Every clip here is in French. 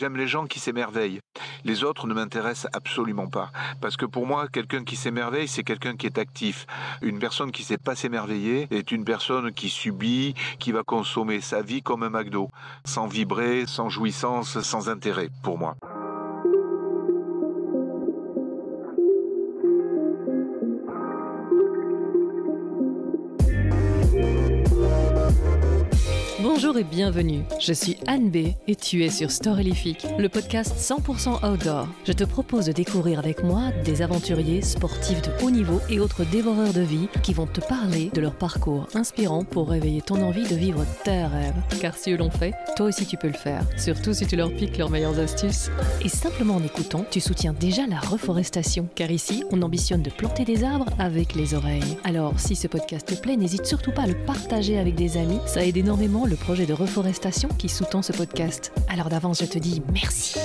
J'aime les gens qui s'émerveillent. Les autres ne m'intéressent absolument pas. Parce que pour moi, quelqu'un qui s'émerveille, c'est quelqu'un qui est actif. Une personne qui ne sait pas s'émerveiller est une personne qui subit, qui va consommer sa vie comme un McDo, sans vibrer, sans jouissance, sans intérêt, pour moi. et bienvenue. Je suis Anne B et tu es sur Storylifique, le podcast 100% outdoor. Je te propose de découvrir avec moi des aventuriers, sportifs de haut niveau et autres dévoreurs de vie qui vont te parler de leur parcours inspirant pour réveiller ton envie de vivre tes rêves. Car si eux l'ont fait, toi aussi tu peux le faire. Surtout si tu leur piques leurs meilleures astuces. Et simplement en écoutant, tu soutiens déjà la reforestation. Car ici, on ambitionne de planter des arbres avec les oreilles. Alors si ce podcast te plaît, n'hésite surtout pas à le partager avec des amis. Ça aide énormément le projet de reforestation qui sous-tend ce podcast. Alors d'avance, je te dis merci.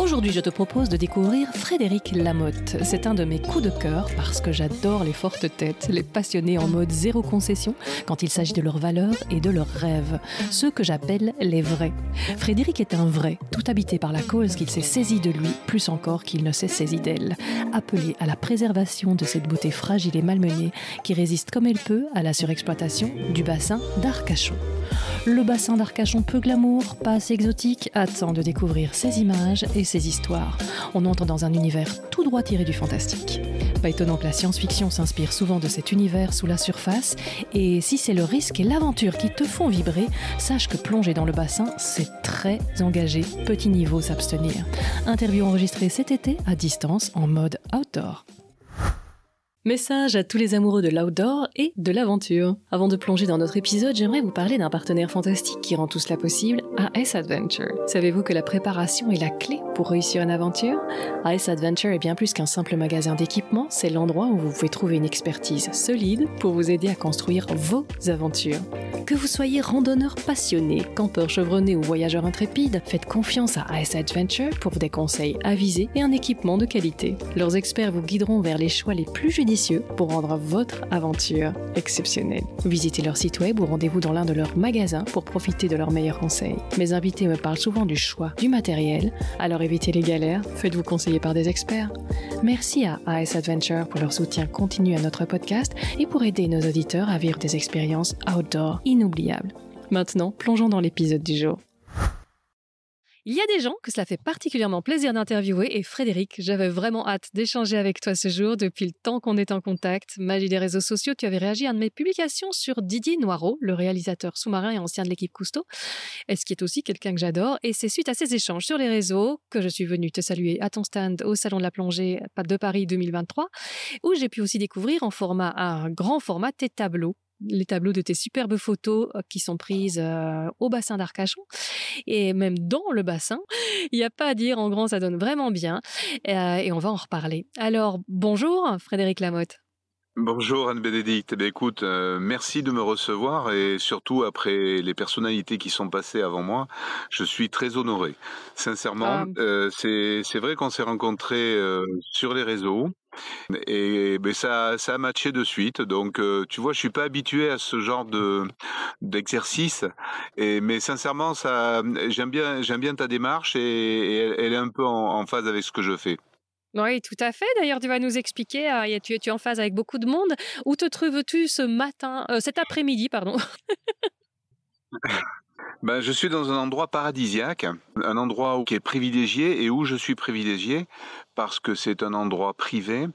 Aujourd'hui, je te propose de découvrir Frédéric Lamotte. C'est un de mes coups de cœur parce que j'adore les fortes têtes, les passionnés en mode zéro concession quand il s'agit de leurs valeurs et de leurs rêves, ceux que j'appelle les vrais. Frédéric est un vrai, tout habité par la cause qu'il s'est saisi de lui, plus encore qu'il ne s'est saisi d'elle, appelé à la préservation de cette beauté fragile et malmenée qui résiste comme elle peut à la surexploitation du bassin d'Arcachon. Le bassin d'Arcachon peu glamour, pas assez exotique, attend de découvrir ses images et ces histoires. On entre dans un univers tout droit tiré du fantastique. Pas étonnant que la science-fiction s'inspire souvent de cet univers sous la surface, et si c'est le risque et l'aventure qui te font vibrer, sache que plonger dans le bassin, c'est très engagé, petit niveau s'abstenir. Interview enregistrée cet été à distance en mode outdoor. Message à tous les amoureux de l'outdoor et de l'aventure. Avant de plonger dans notre épisode, j'aimerais vous parler d'un partenaire fantastique qui rend tout cela possible, AS Adventure. Savez-vous que la préparation est la clé pour réussir une aventure AS Adventure est bien plus qu'un simple magasin d'équipement, c'est l'endroit où vous pouvez trouver une expertise solide pour vous aider à construire vos aventures. Que vous soyez randonneur passionné, campeur chevronné ou voyageur intrépide, faites confiance à AS Adventure pour des conseils avisés et un équipement de qualité. Leurs experts vous guideront vers les choix les plus judicieux pour rendre votre aventure exceptionnelle. Visitez leur site web ou rendez-vous dans l'un de leurs magasins pour profiter de leurs meilleurs conseils. Mes invités me parlent souvent du choix du matériel, alors évitez les galères, faites-vous conseiller par des experts. Merci à AS Adventure pour leur soutien continu à notre podcast et pour aider nos auditeurs à vivre des expériences outdoor inoubliables. Maintenant, plongeons dans l'épisode du jour. Il y a des gens que cela fait particulièrement plaisir d'interviewer et Frédéric, j'avais vraiment hâte d'échanger avec toi ce jour depuis le temps qu'on est en contact. Magie des réseaux sociaux, tu avais réagi à une de mes publications sur Didier Noirot, le réalisateur sous-marin et ancien de l'équipe Cousteau, et ce qui est aussi quelqu'un que j'adore. Et c'est suite à ces échanges sur les réseaux que je suis venue te saluer à ton stand au Salon de la plongée de Paris 2023, où j'ai pu aussi découvrir en format, un grand format, tes tableaux les tableaux de tes superbes photos euh, qui sont prises euh, au bassin d'Arcachon et même dans le bassin. Il n'y a pas à dire, en grand, ça donne vraiment bien et euh, on va en reparler. Alors, bonjour Frédéric Lamotte. Bonjour Anne-Bénédicte. Eh ben, écoute, merci de me recevoir et surtout après les personnalités qui sont passées avant moi, je suis très honoré. Sincèrement, ah. c'est vrai qu'on s'est rencontrés sur les réseaux et mais ça, ça a matché de suite. Donc, euh, tu vois, je suis pas habitué à ce genre de d'exercice. Et mais sincèrement, ça, j'aime bien, j'aime bien ta démarche et, elle, est un peu en, phase avec ce que je fais. Oui, tout à fait. D'ailleurs, tu vas nous expliquer. Euh, tu, tu, es en phase avec beaucoup de monde. Où te trouves-tu ce matin, euh, cet après-midi, pardon Ben, je suis dans un endroit paradisiaque, un endroit qui est privilégié et où je suis privilégié parce que c'est un endroit privé.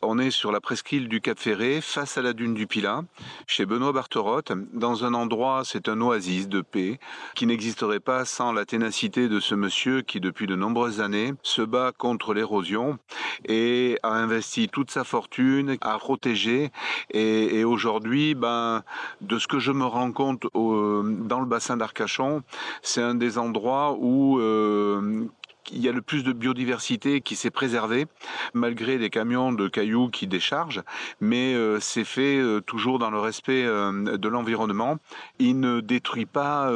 On est sur la presqu'île du Cap Ferré, face à la dune du Pilat, chez Benoît Barterotte, dans un endroit, c'est un oasis de paix, qui n'existerait pas sans la ténacité de ce monsieur qui, depuis de nombreuses années, se bat contre l'érosion et a investi toute sa fortune à protéger. Et, aujourd'hui, ben, de ce que je me rends compte dans le bassin d'Arcachon, c'est un des endroits où, euh, il y a le plus de biodiversité qui s'est préservée malgré des camions de cailloux qui déchargent, mais euh, c'est fait euh, toujours dans le respect euh, de l'environnement. Il ne détruit pas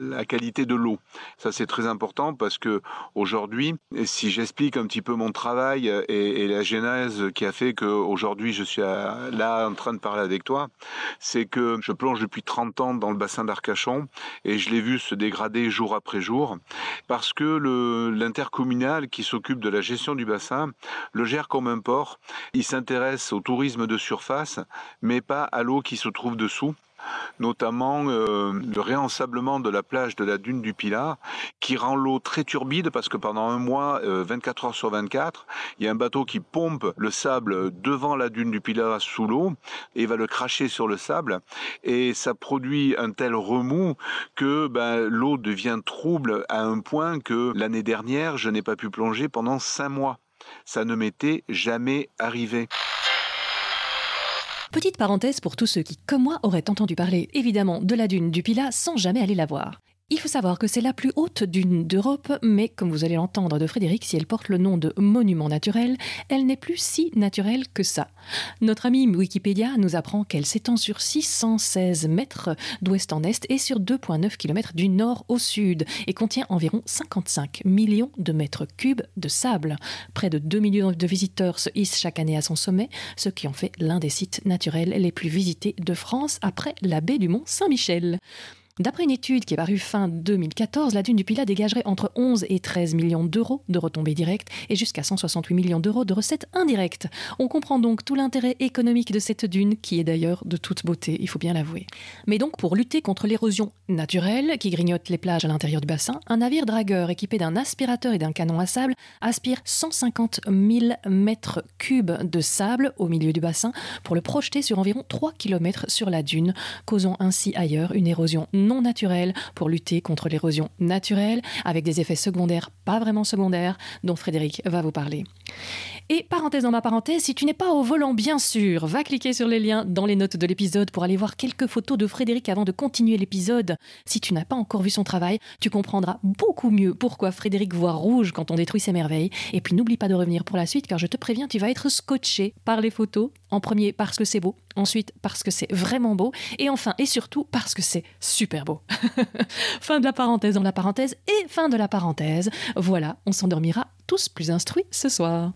la qualité de l'eau. Ça c'est très important parce que aujourd'hui, si j'explique un petit peu mon travail et, la genèse qui a fait que aujourd'hui je suis là en train de parler avec toi, c'est que je plonge depuis 30 ans dans le bassin d'Arcachon et je l'ai vu se dégrader jour après jour parce que le l'intercommunal qui s'occupe de la gestion du bassin le gère comme un port. Il s'intéresse au tourisme de surface, mais pas à l'eau qui se trouve dessous notamment euh, le réensablement de la plage de la dune du Pilat, qui rend l'eau très turbide parce que pendant un mois, 24 euh, heures sur 24, il y a un bateau qui pompe le sable devant la dune du Pilat sous l'eau et va le cracher sur le sable. Et ça produit un tel remous que ben, l'eau devient trouble à un point que l'année dernière, je n'ai pas pu plonger pendant 5 mois. Ça ne m'était jamais arrivé. Petite parenthèse pour tous ceux qui, comme moi, auraient entendu parler évidemment de la dune du Pila sans jamais aller la voir. Il faut savoir que c'est la plus haute dune d'Europe, mais comme vous allez l'entendre de Frédéric, si elle porte le nom de monument naturel, elle n'est plus si naturelle que ça. Notre ami Wikipédia nous apprend qu'elle s'étend sur 616 mètres d'ouest en est et sur 2,9 km du nord au sud et contient environ 55 millions de mètres cubes de sable. Près de 2 millions de visiteurs se hissent chaque année à son sommet, ce qui en fait l'un des sites naturels les plus visités de France après la baie du Mont Saint-Michel. D'après une étude qui est parue fin 2014, la dune du Pilat dégagerait entre 11 et 13 millions d'euros de retombées directes et jusqu'à 168 millions d'euros de recettes indirectes. On comprend donc tout l'intérêt économique de cette dune, qui est d'ailleurs de toute beauté, il faut bien l'avouer. Mais donc, pour lutter contre l'érosion naturelle qui grignote les plages à l'intérieur du bassin, un navire dragueur équipé d'un aspirateur et d'un canon à sable aspire 150 000 mètres cubes de sable au milieu du bassin pour le projeter sur environ 3 km sur la dune, causant ainsi ailleurs une érosion non naturelles pour lutter contre l'érosion naturelle, avec des effets secondaires pas vraiment secondaires dont Frédéric va vous parler. Et parenthèse dans ma parenthèse, si tu n'es pas au volant, bien sûr, va cliquer sur les liens dans les notes de l'épisode pour aller voir quelques photos de Frédéric avant de continuer l'épisode. Si tu n'as pas encore vu son travail, tu comprendras beaucoup mieux pourquoi Frédéric voit rouge quand on détruit ses merveilles. Et puis n'oublie pas de revenir pour la suite, car je te préviens, tu vas être scotché par les photos. En premier, parce que c'est beau. Ensuite, parce que c'est vraiment beau. Et enfin, et surtout, parce que c'est super beau. fin de la parenthèse dans la parenthèse et fin de la parenthèse. Voilà, on s'endormira tous plus instruits ce soir.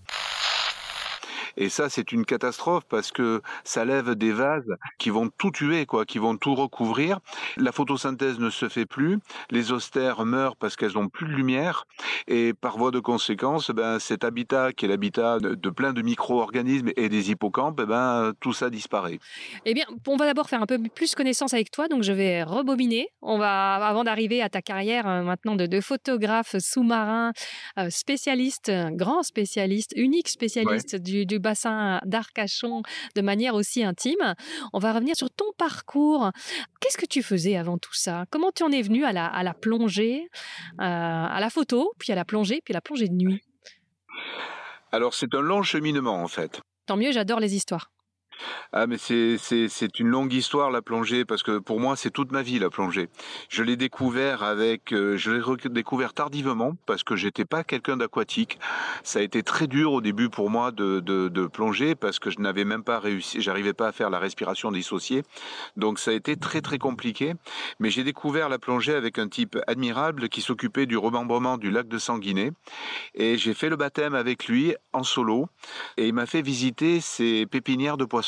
Et ça, c'est une catastrophe parce que ça lève des vases qui vont tout tuer, quoi, qui vont tout recouvrir. La photosynthèse ne se fait plus. Les austères meurent parce qu'elles n'ont plus de lumière. Et par voie de conséquence, ben, cet habitat qui est l'habitat de, plein de micro-organismes et des hippocampes, eh ben, tout ça disparaît. Eh bien, on va d'abord faire un peu plus connaissance avec toi. Donc, je vais rebobiner. On va, avant d'arriver à ta carrière euh, maintenant de, photographe sous-marin, euh, spécialiste, grand spécialiste, unique spécialiste du, du bassin d'Arcachon de manière aussi intime. On va revenir sur ton parcours. Qu'est-ce que tu faisais avant tout ça Comment tu en es venu à la, plongée, euh, à la photo, puis à la plongée, puis à la plongée de nuit Alors c'est un long cheminement en fait. Tant mieux, j'adore les histoires. Ah mais c'est une longue histoire la plongée parce que pour moi c'est toute ma vie la plongée. Je l'ai découvert avec euh, je l'ai découvert tardivement parce que j'étais pas quelqu'un d'aquatique. Ça a été très dur au début pour moi de, de plonger parce que je n'avais même pas réussi, j'arrivais pas à faire la respiration dissociée. Donc ça a été très très compliqué. Mais j'ai découvert la plongée avec un type admirable qui s'occupait du remembrement du lac de Sanguiné et j'ai fait le baptême avec lui en solo et il m'a fait visiter ses pépinières de poissons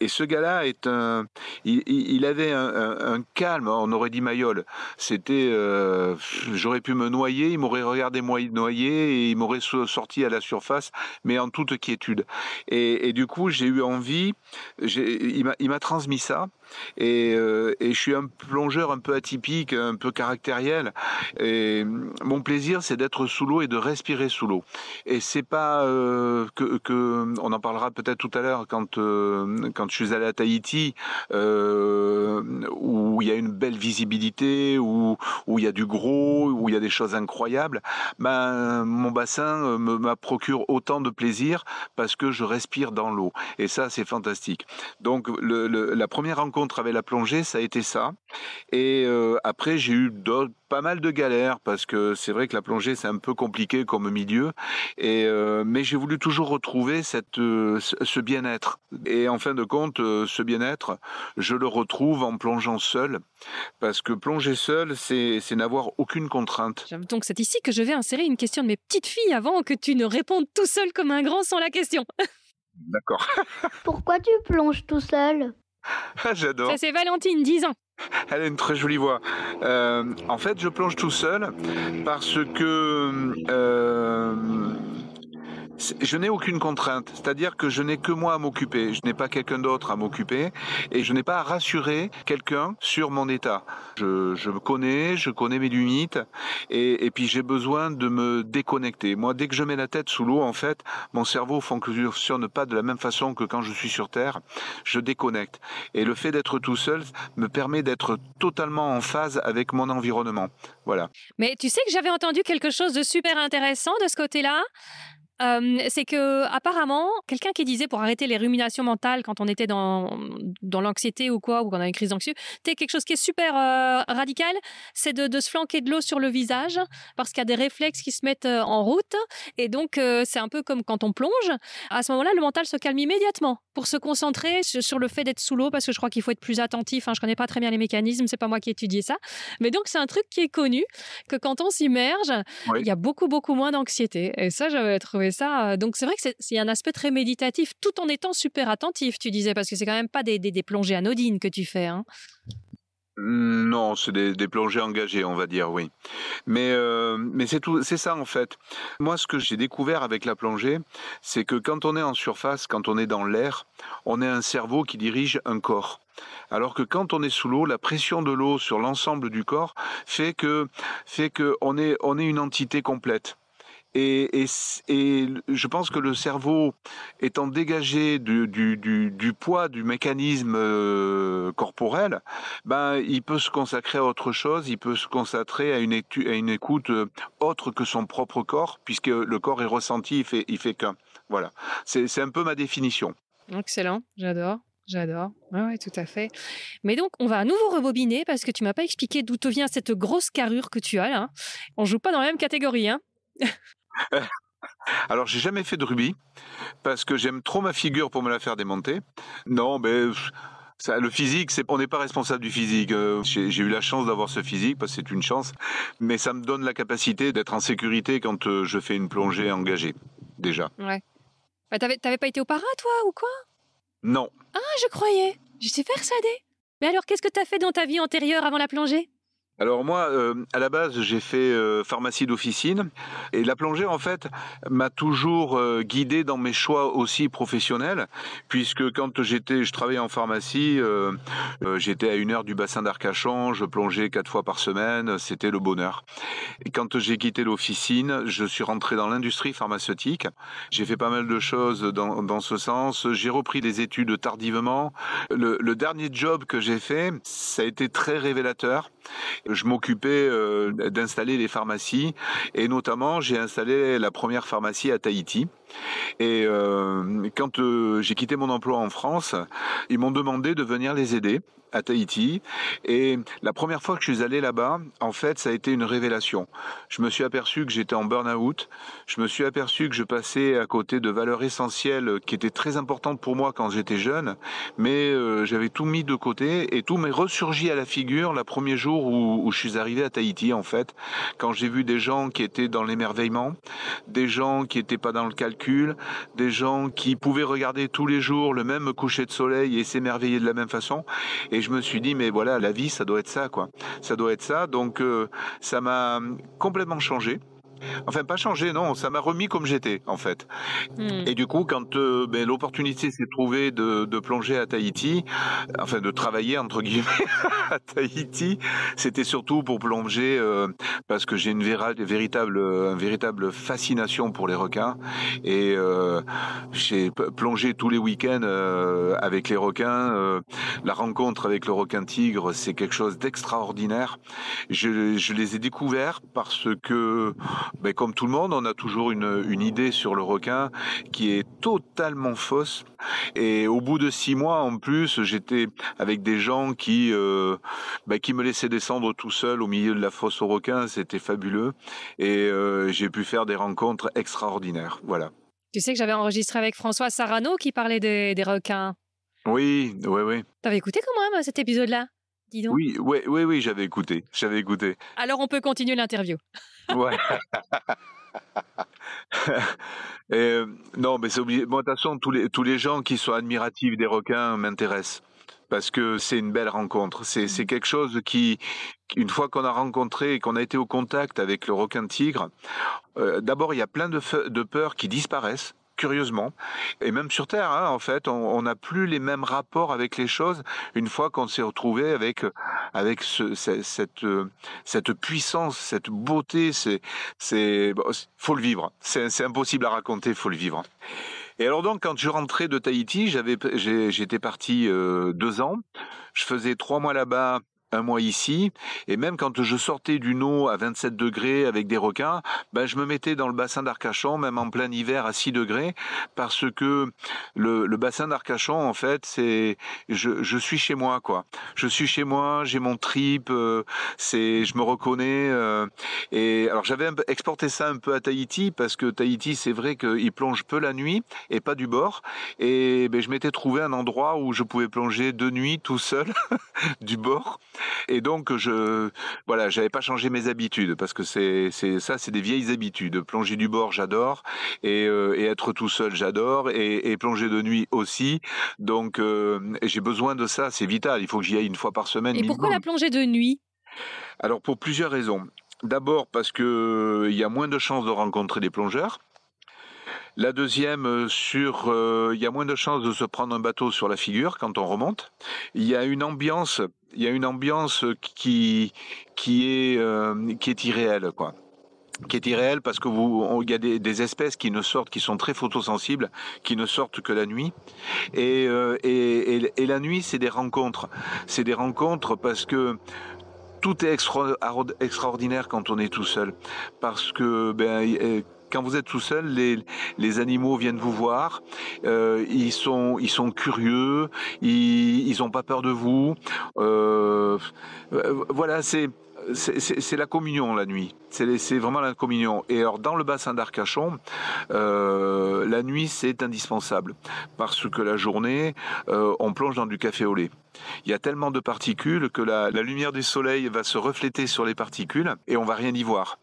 et ce gars-là est un, il, avait un, calme. On aurait dit Mayol. C'était, euh, j'aurais pu me noyer, il m'aurait regardé moi noyer et il m'aurait sorti à la surface, mais en toute quiétude. Et, et du coup, j'ai eu envie. Il m'a transmis ça euh, et, je suis un plongeur un peu atypique, un peu caractériel. Et mon plaisir, c'est d'être sous l'eau et de respirer sous l'eau. Et c'est pas euh, que, on en parlera peut-être tout à l'heure quand euh, quand je suis allé à Tahiti, où il y a une belle visibilité, où où il y a du gros, où il y a des choses incroyables. Ben, mon bassin me procure autant de plaisir parce que je respire dans l'eau. Et ça, c'est fantastique. Donc la première rencontre on avec la plongée, ça a été ça. Et euh, après, j'ai eu pas mal de galères parce que c'est vrai que la plongée, c'est un peu compliqué comme milieu. Et euh, mais j'ai voulu toujours retrouver cette, euh, ce bien-être. Et en fin de compte, ce bien-être, je le retrouve en plongeant seul, parce que plonger seul, c'est n'avoir aucune contrainte. Donc c'est ici que je vais insérer une question de mes petites filles avant que tu ne répondes tout seul comme un grand sans la question. D'accord. Pourquoi tu plonges tout seul ah, j'adore. Ça, c'est Valentine, 10 ans. Elle a une très jolie voix. Euh, en fait, je plonge tout seul parce que. Euh, je n'ai aucune contrainte, c'est-à-dire que je n'ai que moi à m'occuper, je n'ai pas quelqu'un d'autre à m'occuper et je n'ai pas à rassurer quelqu'un sur mon état. Je, me connais, je connais mes limites et, et puis j'ai besoin de me déconnecter. Moi, dès que je mets la tête sous l'eau, en fait, mon cerveau fonctionne pas de la même façon que quand je suis sur Terre. Je déconnecte et le fait d'être tout seul me permet d'être totalement en phase avec mon environnement. Voilà. Mais tu sais que j'avais entendu quelque chose de super intéressant de ce côté-là c'est que apparemment, quelqu'un qui disait pour arrêter les ruminations mentales quand on était dans, dans l'anxiété ou quoi, ou quand on a une crise d'anxiété, quelque chose qui est super radical, c'est de, de, se flanquer de l'eau sur le visage parce qu'il y a des réflexes qui se mettent en route. Et donc, c'est un peu comme quand on plonge. À ce moment-là, le mental se calme immédiatement pour se concentrer sur le fait d'être sous l'eau parce que je crois qu'il faut être plus attentif. Je hein, Je connais pas très bien les mécanismes, c'est pas moi qui ai étudié ça. Mais donc, c'est un truc qui est connu que quand on s'immerge, il y a beaucoup, beaucoup moins d'anxiété. Et ça, j'avais trouvé ça. Donc c'est vrai que c'est un aspect très méditatif, tout en étant super attentif, tu disais, parce que c'est quand même pas des, plongées anodines que tu fais. Hein. Non, c'est des, des, plongées engagées, on va dire, oui. Mais, euh, mais c'est tout, c'est ça en fait. Moi, ce que j'ai découvert avec la plongée, c'est que quand on est en surface, quand on est dans l'air, on est un cerveau qui dirige un corps. Alors que quand on est sous l'eau, la pression de l'eau sur l'ensemble du corps fait que fait que on est on est une entité complète. Et, je pense que le cerveau, étant dégagé du, poids du mécanisme euh, corporel, ben, il peut se consacrer à autre chose, il peut se consacrer à une, à une écoute euh, autre que son propre corps, puisque le corps est ressenti, il fait, fait qu'un. Voilà, c'est un peu ma définition. Excellent, j'adore. J'adore. oui, tout à fait. Mais donc, on va à nouveau rebobiner parce que tu m'as pas expliqué d'où te vient cette grosse carrure que tu as là. On joue pas dans la même catégorie, hein Alors, j'ai jamais fait de rubis parce que j'aime trop ma figure pour me la faire démonter. Non, mais ça, le physique, c'est, on n'est pas responsable du physique. Euh, j'ai, eu la chance d'avoir ce physique parce que c'est une chance, mais ça me donne la capacité d'être en sécurité quand euh, je fais une plongée engagée, déjà. Ouais. Bah, t'avais, pas été au para, toi, ou quoi Non. Ah, je croyais. J'étais persuadée. Mais alors, qu'est-ce que t'as fait dans ta vie antérieure avant la plongée alors moi, euh, à la base, j'ai fait euh, pharmacie d'officine et la plongée, en fait, m'a toujours euh, guidé dans mes choix aussi professionnels, puisque quand j'étais, je travaillais en pharmacie, j'étais à une heure du bassin d'Arcachon, je plongeais quatre fois par semaine, c'était le bonheur. Et quand j'ai quitté l'officine, je suis rentré dans l'industrie pharmaceutique, j'ai fait pas mal de choses dans, ce sens, j'ai repris des études tardivement. le dernier job que j'ai fait, ça a été très révélateur je m'occupais euh, d'installer les pharmacies et notamment j'ai installé la première pharmacie à Tahiti et euh, quand euh, j'ai quitté mon emploi en France, ils m'ont demandé de venir les aider à Tahiti. Et la première fois que je suis allé là-bas, en fait, ça a été une révélation. Je me suis aperçu que j'étais en burn-out. Je me suis aperçu que je passais à côté de valeurs essentielles qui étaient très importantes pour moi quand j'étais jeune. Mais euh, j'avais tout mis de côté et tout m'est ressurgi à la figure le premier jour où, où je suis arrivé à Tahiti, en fait, quand j'ai vu des gens qui étaient dans l'émerveillement, des gens qui n'étaient pas dans le calcul des gens qui pouvaient regarder tous les jours le même coucher de soleil et s'émerveiller de la même façon. Et je me suis dit, mais voilà, la vie, ça doit être ça, quoi. Ça doit être ça. Donc, euh, ça m'a complètement changé. Enfin, pas changé, non. Ça m'a remis comme j'étais, en fait. Hmm. Et du coup, quand euh, ben, l'opportunité s'est trouvée de, de, plonger à Tahiti, enfin de travailler entre guillemets à Tahiti, c'était surtout pour plonger euh, parce que j'ai une véritable, euh, véritable fascination pour les requins et j'ai plongé tous les week-ends avec les requins. la rencontre avec le requin tigre, c'est quelque chose d'extraordinaire. Je, je les ai découverts parce que ben, comme tout le monde, on a toujours une, idée sur le requin qui est totalement fausse. Et au bout de six mois, en plus, j'étais avec des gens qui, euh, ben, qui me laissaient descendre tout seul au milieu de la fosse aux requins. C'était fabuleux. Et euh, j'ai pu faire des rencontres extraordinaires. Voilà. Tu sais que j'avais enregistré avec François Sarano qui parlait des, des requins. Oui, oui, oui. T'avais écouté quand même cet épisode-là Dis donc. Oui, oui, oui, oui j'avais écouté. J'avais écouté. Alors on peut continuer l'interview. Ouais. Euh, non, mais c'est obligé. de toute façon, tous les, tous les gens qui sont admiratifs des requins m'intéressent parce que c'est une belle rencontre. C'est c'est mmh. quelque chose qui, une fois qu'on a rencontré et qu'on a été au contact avec le requin tigre, euh, d'abord il y a plein de, de peurs qui disparaissent curieusement. Et même sur Terre, hein, en fait, on n'a plus les mêmes rapports avec les choses une fois qu'on s'est retrouvé avec, avec cette, euh, cette puissance, cette beauté. C'est, c'est, faut le vivre. C'est, impossible à raconter, faut le vivre. Et alors donc, quand je rentrais de Tahiti, j'avais, j'étais parti euh, deux ans. Je faisais trois mois là-bas un mois ici. Et même quand je sortais d'une eau à 27 degrés avec des requins, ben je me mettais dans le bassin d'Arcachon, même en plein hiver à 6 degrés, parce que le, bassin d'Arcachon, en fait, c'est je, suis chez moi, quoi. Je suis chez moi, j'ai mon trip, euh, c'est je me reconnais. Euh, et alors j'avais exporté ça un peu à Tahiti parce que Tahiti, c'est vrai qu'il plonge peu la nuit et pas du bord. Et ben, je m'étais trouvé un endroit où je pouvais plonger de nuit tout seul du bord. Et donc, je, voilà, j'avais pas changé mes habitudes parce que c'est, ça, c'est des vieilles habitudes. Plonger du bord, j'adore, et, euh, être tout seul, j'adore, et, plonger de nuit aussi. Donc, euh, j'ai besoin de ça, c'est vital. Il faut que j'y aille une fois par semaine. Et pourquoi la plongée de nuit Alors, pour plusieurs raisons. D'abord parce qu'il euh, y a moins de chances de rencontrer des plongeurs. La deuxième, euh, sur, euh, il y a moins de chances de se prendre un bateau sur la figure quand on remonte. Il y a une ambiance, il y une ambiance qui qui est irréelle. Euh, qui est irréelle, quoi qui est irréel parce que vous, il y a des, espèces qui ne sortent, qui sont très photosensibles, qui ne sortent que la nuit. Et, la nuit, c'est des rencontres. C'est des rencontres parce que tout est extraordinaire quand on est tout seul. Parce que, ben, quand vous êtes tout seul, les, animaux viennent vous voir, euh, ils, sont, ils sont curieux, ils n'ont pas peur de vous. Euh, euh, voilà, c'est c'est la communion la nuit. C'est vraiment la communion. Et alors dans le bassin d'Arcachon, la nuit c'est indispensable parce que la journée, on plonge dans du café au lait. Il y a tellement de particules que la, la lumière du soleil va se refléter sur les particules et on va rien y voir.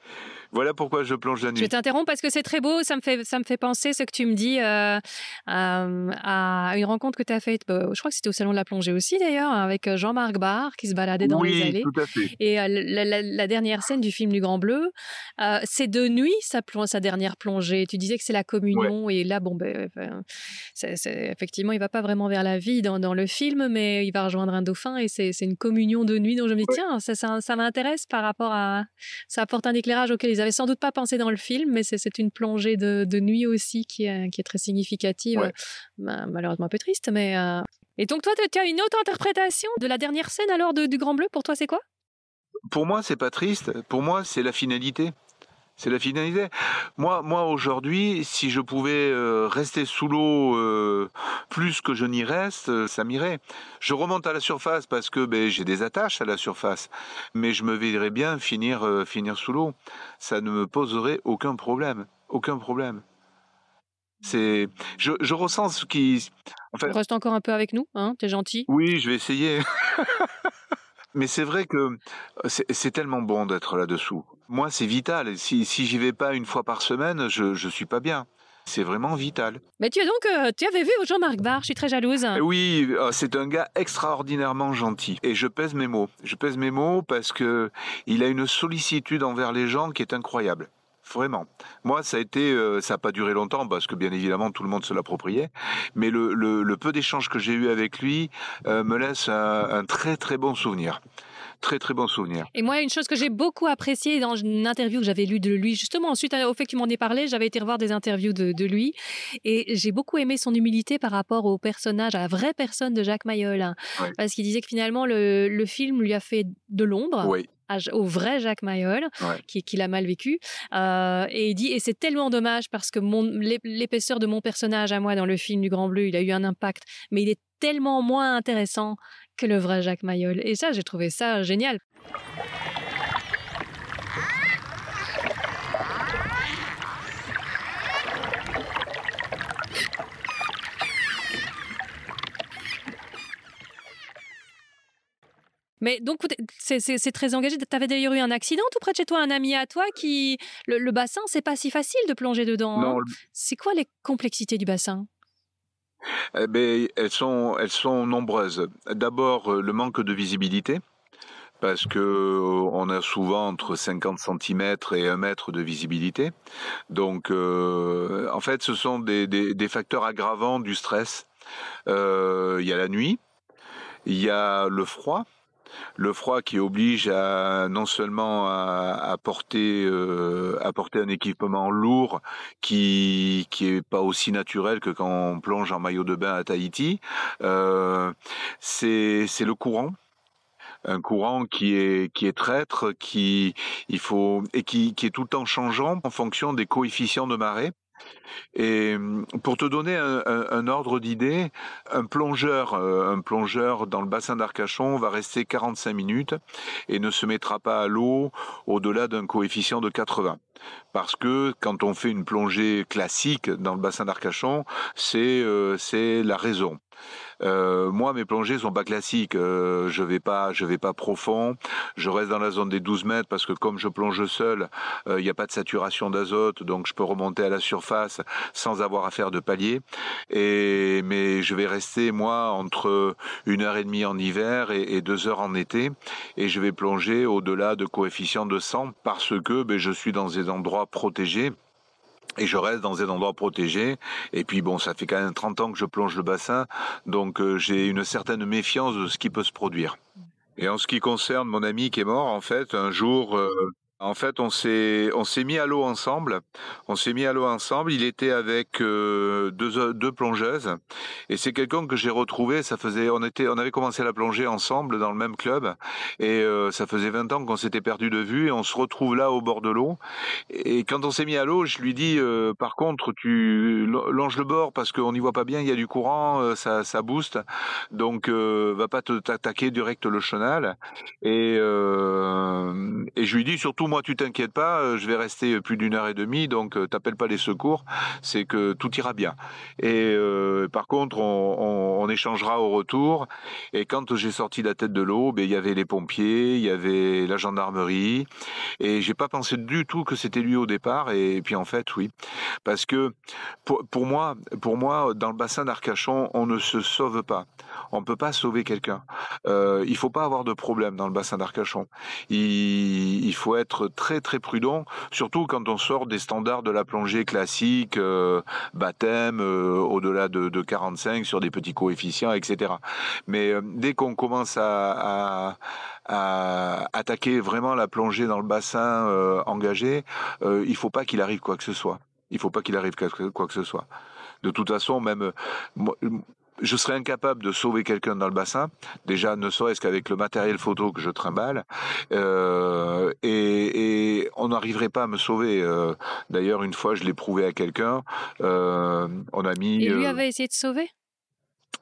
Voilà pourquoi je plonge la nuit. Je t'interromps parce que c'est très beau. Ça me fait, ça me fait penser ce que tu me dis euh, euh, à une rencontre que tu as faite. Bah, je crois que c'était au salon de la plongée aussi d'ailleurs, avec euh, Jean-Marc Barr qui se baladait dans les allées. Tout à fait. Et la, dernière scène du film Du Grand Bleu, c'est de nuit sa, sa dernière plongée. Tu disais que c'est la communion et là, bon, ben, ben effectivement, il va pas vraiment vers la vie dans, le film, mais il va rejoindre un dauphin et c'est une communion de nuit. dont je me dis tiens, ça, m'intéresse par rapport à ça apporte un éclairage auquel il vous avez sans doute pas pensé dans le film, mais c'est une plongée de, nuit aussi qui est, très significative. Bah, malheureusement un peu triste, mais. Euh. Et donc, toi, tu as une autre interprétation de la dernière scène alors de, du Grand Bleu Pour toi, c'est quoi Pour moi, c'est pas triste. Pour moi, c'est la finalité. C'est la finalité. Moi, moi aujourd'hui, si je pouvais euh, rester sous l'eau euh, plus que je n'y reste, euh, ça m'irait. Je remonte à la surface parce que ben, j'ai des attaches à la surface, mais je me verrais bien finir, finir sous l'eau. Ça ne me poserait aucun problème, aucun problème. C'est, je, ressens ce qui. En Reste encore un peu avec nous, hein T'es gentil. Oui, je vais essayer. Mais c'est vrai que euh, c'est tellement bon d'être là-dessous. Moi, c'est vital. Si, si j'y vais pas une fois par semaine, je ne suis pas bien. C'est vraiment vital. Mais tu as donc, euh, tu avais vu Jean-Marc Barr, je suis très jalouse. Euh, oui, c'est un gars extraordinairement gentil. Et je pèse mes mots. Je pèse mes mots parce que il a une sollicitude envers les gens qui est incroyable. Vraiment. Moi, ça a été, euh, ça n'a pas duré longtemps parce que bien évidemment tout le monde se l'appropriait, mais le, peu d'échanges que j'ai eu avec lui euh, me laisse un, très très bon souvenir. Très très bon souvenir. Et moi, une chose que j'ai beaucoup appréciée dans une interview que j'avais lue de lui, justement, ensuite euh, au fait que tu m'en ai parlé, j'avais été revoir des interviews de, lui et j'ai beaucoup aimé son humilité par rapport au personnage, à la vraie personne de Jacques Mayol. Parce qu'il disait que finalement le, le film lui a fait de l'ombre. Oui au vrai Jacques Mayol, qui, qui l'a mal vécu. Euh, et il dit, et c'est tellement dommage parce que l'épaisseur de mon personnage à moi dans le film du Grand Bleu, il a eu un impact, mais il est tellement moins intéressant que le vrai Jacques Mayol. Et ça, j'ai trouvé ça génial. Mais donc, c'est très engagé. Tu avais d'ailleurs eu un accident tout près de chez toi, un ami à toi qui. Le, bassin, bassin, c'est pas si facile de plonger dedans. Hein. C'est quoi les complexités du bassin eh ben, elles sont, elles sont nombreuses. D'abord, euh, le manque de visibilité parce qu'on a souvent entre 50 cm et 1 mètre de visibilité. Donc, euh, en fait, ce sont des, des, facteurs aggravants du stress. Euh, il y a la nuit, il y a le froid, le froid qui oblige à non seulement à, euh, porter un équipement lourd qui n'est pas aussi naturel que quand on plonge en maillot de bain à Tahiti euh, c'est le courant un courant qui est traître qui et qui qui est tout le temps changeant en fonction des coefficients de marée et hum, pour te donner un, ordre d'idée, un plongeur, euh, un plongeur dans le bassin d'Arcachon va rester 45 minutes et ne se mettra pas à l'eau au-delà d'un coefficient de 80 parce que quand on fait une plongée classique dans le bassin d'Arcachon, c'est euh, c'est la raison. Euh, moi, mes plongées sont pas classiques. Euh, je vais pas, je vais pas profond. Je reste dans la zone des 12 mètres parce que comme je plonge seul, il n'y a pas de saturation d'azote, donc je peux remonter à la surface sans avoir à faire de palier. Et mais je vais rester moi entre une heure et demie en hiver et, deux heures en été, et je vais plonger au-delà de coefficient de 100 parce que ben, je suis dans des endroits protégés et je reste dans un endroit protégé. Et puis bon, ça fait quand même 30 ans que je plonge le bassin, donc euh, j'ai une certaine méfiance de ce qui peut se produire. Et en ce qui concerne mon ami qui est mort, en fait, un jour, euh, en fait, on s'est on s'est mis à l'eau ensemble. On s'est mis à l'eau ensemble. Il était avec euh, deux deux plongeuses et c'est quelqu'un que j'ai retrouvé. Ça faisait on était on avait commencé à la plonger ensemble dans le même club et euh, ça faisait 20 ans qu'on s'était perdu de vue et on se retrouve là au bord de l'eau. Et quand on s'est mis à l'eau, je lui dis euh, par contre tu longe le bord parce qu'on n'y voit pas bien. Il y a du courant, ça ça booste. Donc va pas t'attaquer direct le chenal. Et et je lui dis surtout moi, tu t'inquiètes pas, euh, je vais rester euh, plus d'une heure et demie, donc euh, t'appelles pas les secours, c'est que tout ira bien. Et par contre, on, échangera au retour. Et quand j'ai sorti la tête de l'eau, ben, il y avait les pompiers, il y avait la gendarmerie, et j'ai pas pensé du tout que c'était lui au départ. Et, puis en fait, oui, parce que pour, moi, pour moi, dans le bassin d'Arcachon, on ne se sauve pas. On peut pas sauver quelqu'un. il faut pas avoir de problème dans le bassin d'Arcachon. il faut être très très prudent, surtout quand on sort des standards de la plongée classique, euh, baptême, euh, au-delà de, 45 sur des petits coefficients, etc. Mais euh, dès qu'on commence à, attaquer vraiment la plongée dans le bassin engagé, il faut pas qu'il arrive quoi que ce soit. Il faut pas qu'il arrive quoi que ce soit. De toute façon, même je serais incapable de sauver quelqu'un dans le bassin, déjà ne serait-ce qu'avec le matériel photo que je trimballe, euh, et, on n'arriverait pas à me sauver. Euh, d'ailleurs, une fois, je l'ai prouvé à quelqu'un. Euh, on a mis. Et lui avait essayé de sauver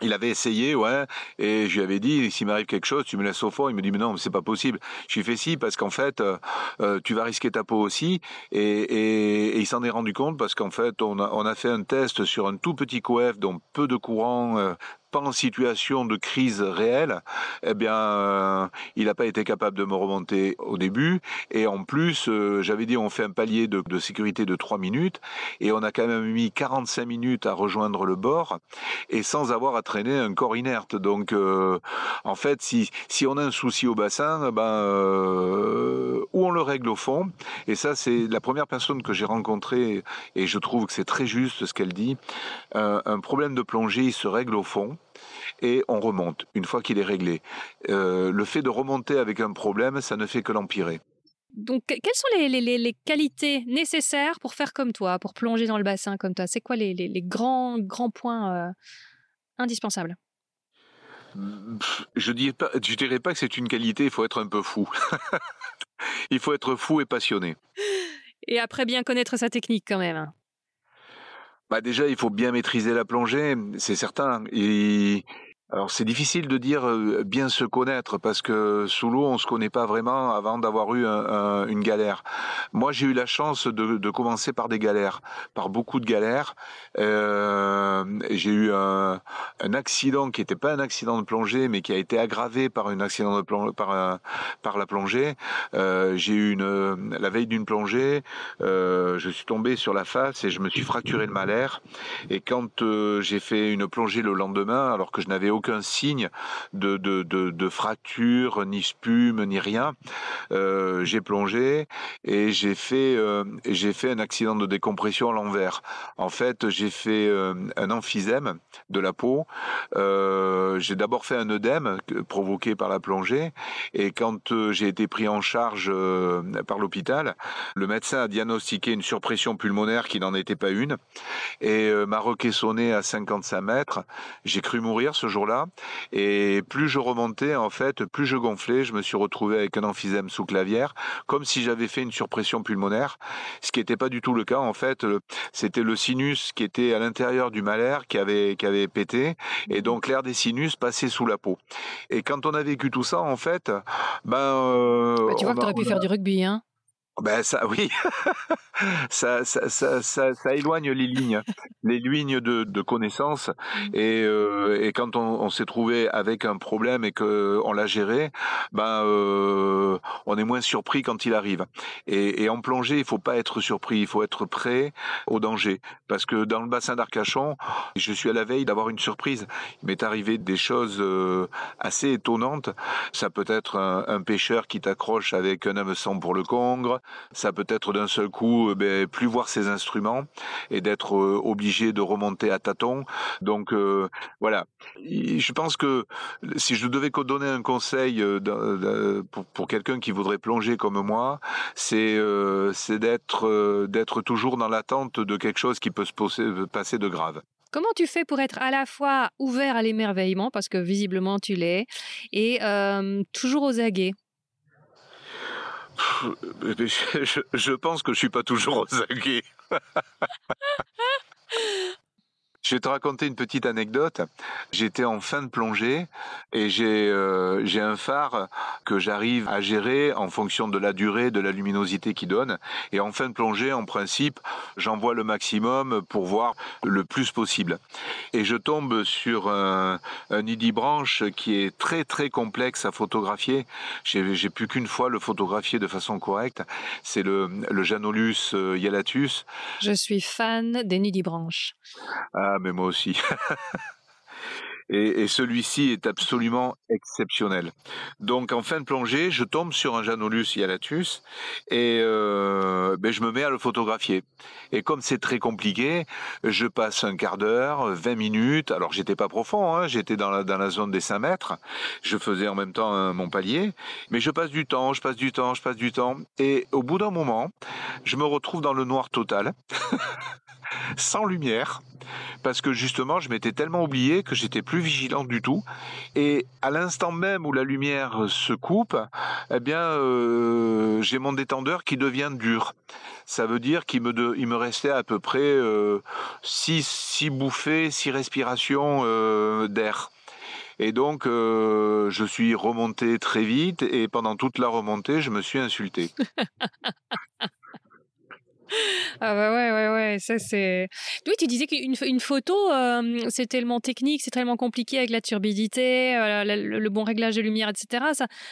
il avait essayé, ouais, et je lui avais dit, s'il m'arrive quelque chose, tu me laisses au fond. Il me dit, mais non, mais c'est pas possible. Je lui fait, si, parce qu'en fait, euh, euh, tu vas risquer ta peau aussi. Et, il s'en est rendu compte parce qu'en fait, on a, fait un test sur un tout petit coef, dont peu de courant, euh, en situation de crise réelle, eh bien, euh, il n'a pas été capable de me remonter au début. Et en plus, euh, j'avais dit, on fait un palier de, sécurité de 3 minutes. Et on a quand même mis 45 minutes à rejoindre le bord et sans avoir à traîner un corps inerte. Donc, euh, en fait, si, on a un souci au bassin, eh ben, ou on le règle au fond. Et ça, c'est la première personne que j'ai rencontrée et je trouve que c'est très juste ce qu'elle dit. un problème de plongée, il se règle au fond et on remonte une fois qu'il est réglé. Euh, le fait de remonter avec un problème, ça ne fait que l'empirer. Donc, quelles sont les, qualités nécessaires pour faire comme toi, pour plonger dans le bassin comme toi C'est quoi les, grands, grands points euh, indispensables mmh, je ne pas, dirais pas que c'est une qualité. Il faut être un peu fou. il faut être fou et passionné. Et après, bien connaître sa technique quand même. Hein. Bah déjà, il faut bien maîtriser la plongée, c'est certain. Et alors c'est difficile de dire euh, bien se connaître parce que sous l'eau on se connaît pas vraiment avant d'avoir eu une galère. Moi j'ai eu la chance de, commencer par des galères, par beaucoup de galères. Euh, j'ai eu un, accident qui n'était pas un accident de plongée mais qui a été aggravé par un accident de par, par la plongée. Euh, j'ai eu une la veille d'une plongée, je suis tombé sur la face et je me suis fracturé le malaire. Et quand j'ai fait une plongée le lendemain alors que je n'avais aucun signe de, fracture, ni spume, ni rien. Euh, j'ai plongé et j'ai fait, euh, fait un accident de décompression à l'envers. En fait, j'ai fait euh, un emphysème de la peau. j'ai d'abord fait un œdème provoqué par la plongée et quand j'ai été pris en charge par l'hôpital, le médecin a diagnostiqué une surpression pulmonaire qui n'en était pas une et m'a requessonné à 55 mètres. J'ai cru mourir ce jour-là et plus je remontais, en fait, plus je gonflais. Je me suis retrouvé avec un emphysème sous clavière, comme si j'avais fait une surpression pulmonaire, ce qui n'était pas du tout le cas. En fait, c'était le sinus qui était à l'intérieur du malaire qui avait, avait pété. Et donc, l'air des sinus passait sous la peau. Et quand on a vécu tout ça, en fait, ben. Euh, bah, tu vois que tu aurais pu faire du rugby, hein Oh ben ça, oui, ça, ça, ça, ça, éloigne les lignes, les lignes de, de connaissances. Et, euh, et quand on, s'est trouvé avec un problème et que on l'a géré, ben euh, on est moins surpris quand il arrive. Et, et en plongée, il faut pas être surpris, il faut être prêt au danger, parce que dans le bassin d'Arcachon, je suis à la veille d'avoir une surprise. Il m'est arrivé des choses euh, assez étonnantes. Ça peut être un, un pêcheur qui t'accroche avec un hameçon pour le congre ça peut être d'un seul coup euh, ben, plus voir ses instruments et d'être euh, obligé de remonter à tâtons. Donc euh, voilà, je pense que si je devais donner un conseil pour, quelqu'un qui voudrait plonger comme moi, c'est d'être toujours dans l'attente de quelque chose qui peut se passer de grave. Comment tu fais pour être à la fois ouvert à l'émerveillement, parce que visiblement tu l'es, et toujours aux aguets euh, je, pense que je suis pas toujours au Je vais te raconter une petite anecdote. J'étais en fin de plongée et euh, j'ai un phare que j'arrive à gérer en fonction de la durée, de la luminosité qu'il donne. Et en fin de plongée, en principe, j'envoie le maximum pour voir le plus possible. Et je tombe sur un, nidi branche qui est très très complexe à photographier. J'ai plus qu'une fois le photographier de façon correcte. C'est le, Janolus Yalatus. Euh, je suis fan des nudibranches. Euh, mais moi aussi. et, celui-ci est absolument exceptionnel. Donc en fin de plongée, je tombe sur un Janolus hialatus et euh, ben, je me mets à le photographier. Et comme c'est très compliqué, je passe un quart d'heure, 20 minutes. Alors j'étais pas profond, hein, j'étais dans la, dans la zone des 5 mètres. Je faisais en même temps euh, mon palier, mais je passe du temps, je passe du temps, je passe du temps. Et au bout d'un moment, je me retrouve dans le noir total. sans lumière, parce que justement, je m'étais tellement oublié que j'étais plus vigilant du tout. Et à l'instant même où la lumière se coupe, eh bien, euh, j'ai mon détendeur qui devient dur. Ça veut dire qu'il me, il me restait à peu près 6 euh, six, six, bouffées, 6 respirations euh, d'air. Et donc, je suis remonté très vite et pendant toute la remontée, je me suis insulté. Ah bah ouais, ouais, ouais, ça c'est... Oui, tu disais qu'une une photo, c'est tellement technique, c'est tellement compliqué avec la turbidité, euh, le, bon réglage de lumière, etc.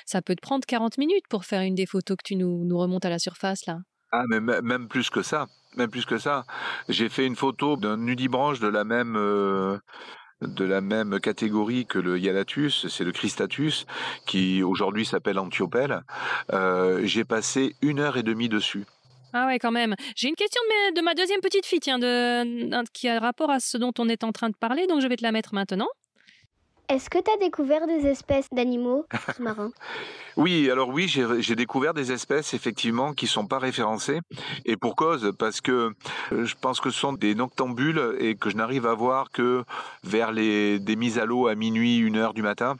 Ça, peut te prendre 40 minutes pour faire une des photos que tu nous, nous remontes à la surface, là. Ah, mais même plus que ça. Même plus que ça. J'ai fait une photo d'un nudibranche de la même... Euh, de la même catégorie que le Yalatus, c'est le Christatus, qui aujourd'hui s'appelle Antiopel. Euh, j'ai passé une heure et demie dessus. Ah ouais, quand même. J'ai une question de, ma deuxième petite fille, tiens, qui a rapport à ce dont on est en train de parler, donc je vais te la mettre maintenant. Est-ce que tu as découvert des espèces d'animaux sous-marins Oui, alors oui, j'ai découvert des espèces effectivement qui sont pas référencées et pour cause parce que euh, je pense que ce sont des noctambules et que je n'arrive à voir que vers les des mises à l'eau à minuit, une heure du matin.